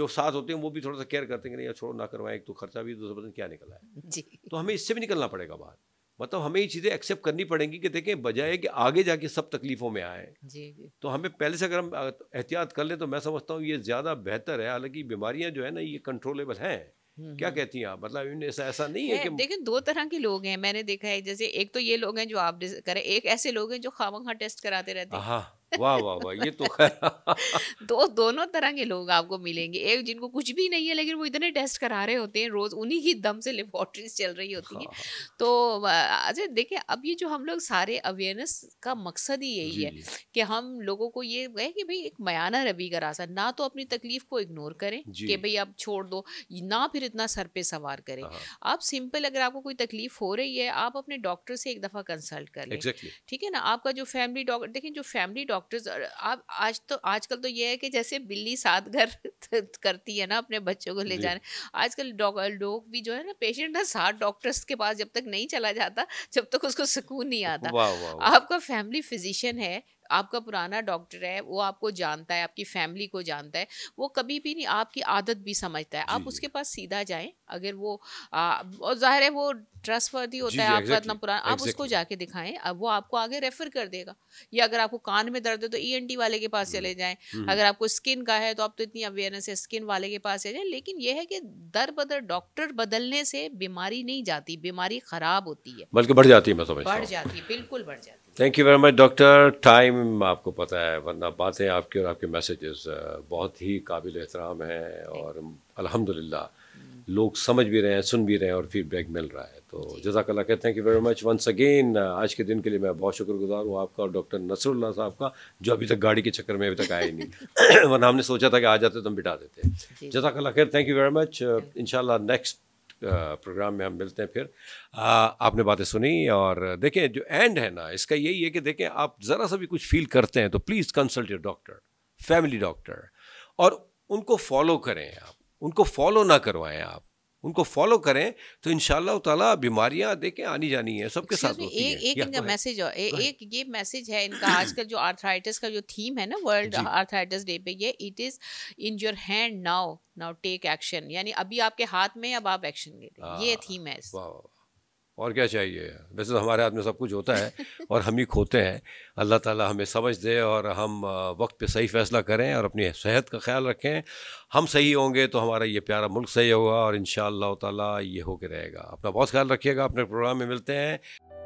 जो साथ होते हैं वो भी थोड़ा सा केयर करते हैं कि नहीं यार छोड़ो ना करवाएं एक तो खर्चा भी दूसरा पता नहीं क्या निकला है जी। तो हमें इससे भी निकलना पड़ेगा बाहर मतलब हमें ये चीज़ें एक्सेप्ट करनी पड़ेंगी कि देखें बजाय कि आगे जाके सब तकलीफ़ों में आए तो हमें पहले से अगर हम एहतियात कर लें तो मैं समझता हूँ ये ज़्यादा बेहतर है हालांकि बीमारियाँ जो है ना ये कंट्रोलेबल हैं हम्म, क्या हम्म। कहती हैं आप मतलब ऐसा ऐसा नहीं है, है कि देखिए दो तरह के लोग हैं मैंने देखा है जैसे एक तो ये लोग हैं जो आप करें एक ऐसे लोग हैं जो खामखा टेस्ट कराते रहते हैं हाँ। वाह वाह वाह ये तो खैर दो दोनों तरह के लोग आपको मिलेंगे एक जिनको कुछ भी नहीं है लेकिन वो इतने टेस्ट करा रहे होते हैं रोज उन्हीं की दम से लेबोरेटरीज चल रही होती हाँ। है हाँ, हाँ। तो अजय देखिए अब ये जो हम लोग सारे अवेयरनेस का मकसद ही यही है कि हम लोगों को ये कहें कि भाई एक मयाना रवि का रास्ता ना तो अपनी तकलीफ को इग्नोर करें कि भाई आप छोड़ दो ना फिर इतना सर पे सवार करें हाँ, आप सिंपल अगर आपको कोई तकलीफ हो रही है आप अपने डॉक्टर से एक दफा कंसल्ट कर लें ठीक है ना आपका जो फैमिली डॉक्टर देखिए जो फैमिली डॉक्टर डॉक्टर्स और आप आज तो आजकल तो ये है कि जैसे बिल्ली सात घर करती है ना अपने बच्चों को ले जाने आजकल लोग भी जो है ना पेशेंट ना सात डॉक्टर्स के पास जब तक नहीं चला जाता जब तक उसको सुकून नहीं आता आपका फैमिली फिजिशियन है आपका पुराना डॉक्टर है वो आपको जानता है आपकी फैमिली को जानता है वो कभी भी नहीं आपकी आदत भी समझता है आप उसके पास सीधा जाएं अगर वो और जाहिर है वो ट्रस्ट वर्दी होता है आपका इतना पुराना आप उसको जाके दिखाएं अब वो आपको आगे रेफर कर देगा या अगर आपको कान में दर्द है तो ई e वाले के पास चले हम्म, जाएं हम्म। अगर आपको स्किन का है तो आप तो इतनी अवेयरनेस है स्किन वाले के पास चले जाएं लेकिन यह है कि दर बदर डॉक्टर बदलने से बीमारी नहीं जाती बीमारी खराब होती है बल्कि बढ़ जाती है मैं बढ़ जाती है बिल्कुल बढ़ जाती है thank you very much doctor time आपको पता है वरना बातें आपकी और आपके मैसेजेस uh, बहुत ही काबिल एहतराम हैं और अल्हम्दुलिल्लाह हम्म। लोग समझ भी रहे हैं सुन भी रहे हैं और फीडबैक मिल रहा है तो जजाकल्ला कहते हैं कि वेरी मच वंस अगेन आज के दिन के लिए मैं बहुत शुक्रगुजार हूँ आपका और डॉक्टर नसरुल्ला साहब का जो अभी तक गाड़ी के चक्कर में अभी तक आए ही नहीं वरना हमने सोचा था कि आ जाते तो हम बिठा देते जजाकल्ला खैर थैंक यू वेरी मच इनशाला नेक्स्ट प्रोग्राम में हम मिलते हैं फिर आ, आपने बातें सुनी और देखें जो एंड है ना इसका यही है कि देखें आप ज़रा सा भी कुछ फील करते हैं तो please consult your doctor family doctor और उनको फॉलो करें आप उनको फॉलो ना करवाएं आप उनको फॉलो करें तो इन ताला बीमारियां देखें आनी जानी है सबके साथ होती एक, है। एक इनका मैसेज हो ए, एक ये मैसेज है इनका आजकल जो आर्थराइटिस का जो थीम है ना वर्ल्ड आर्थराइटिस डे पे ये it is in your hand now now take action यानी अभी आपके हाथ में अब आप एक्शन ले ये थीम है और क्या चाहिए वैसे तो हमारे हाथ में सब कुछ होता है और हम ही खोते हैं अल्लाह ताला हमें समझ दे और हम वक्त पे सही फ़ैसला करें और अपनी सेहत का ख्याल रखें हम सही होंगे तो हमारा ये प्यारा मुल्क सही होगा और इन ताला ये होके रहेगा अपना बहुत ख्याल रखिएगा अपने प्रोग्राम में मिलते हैं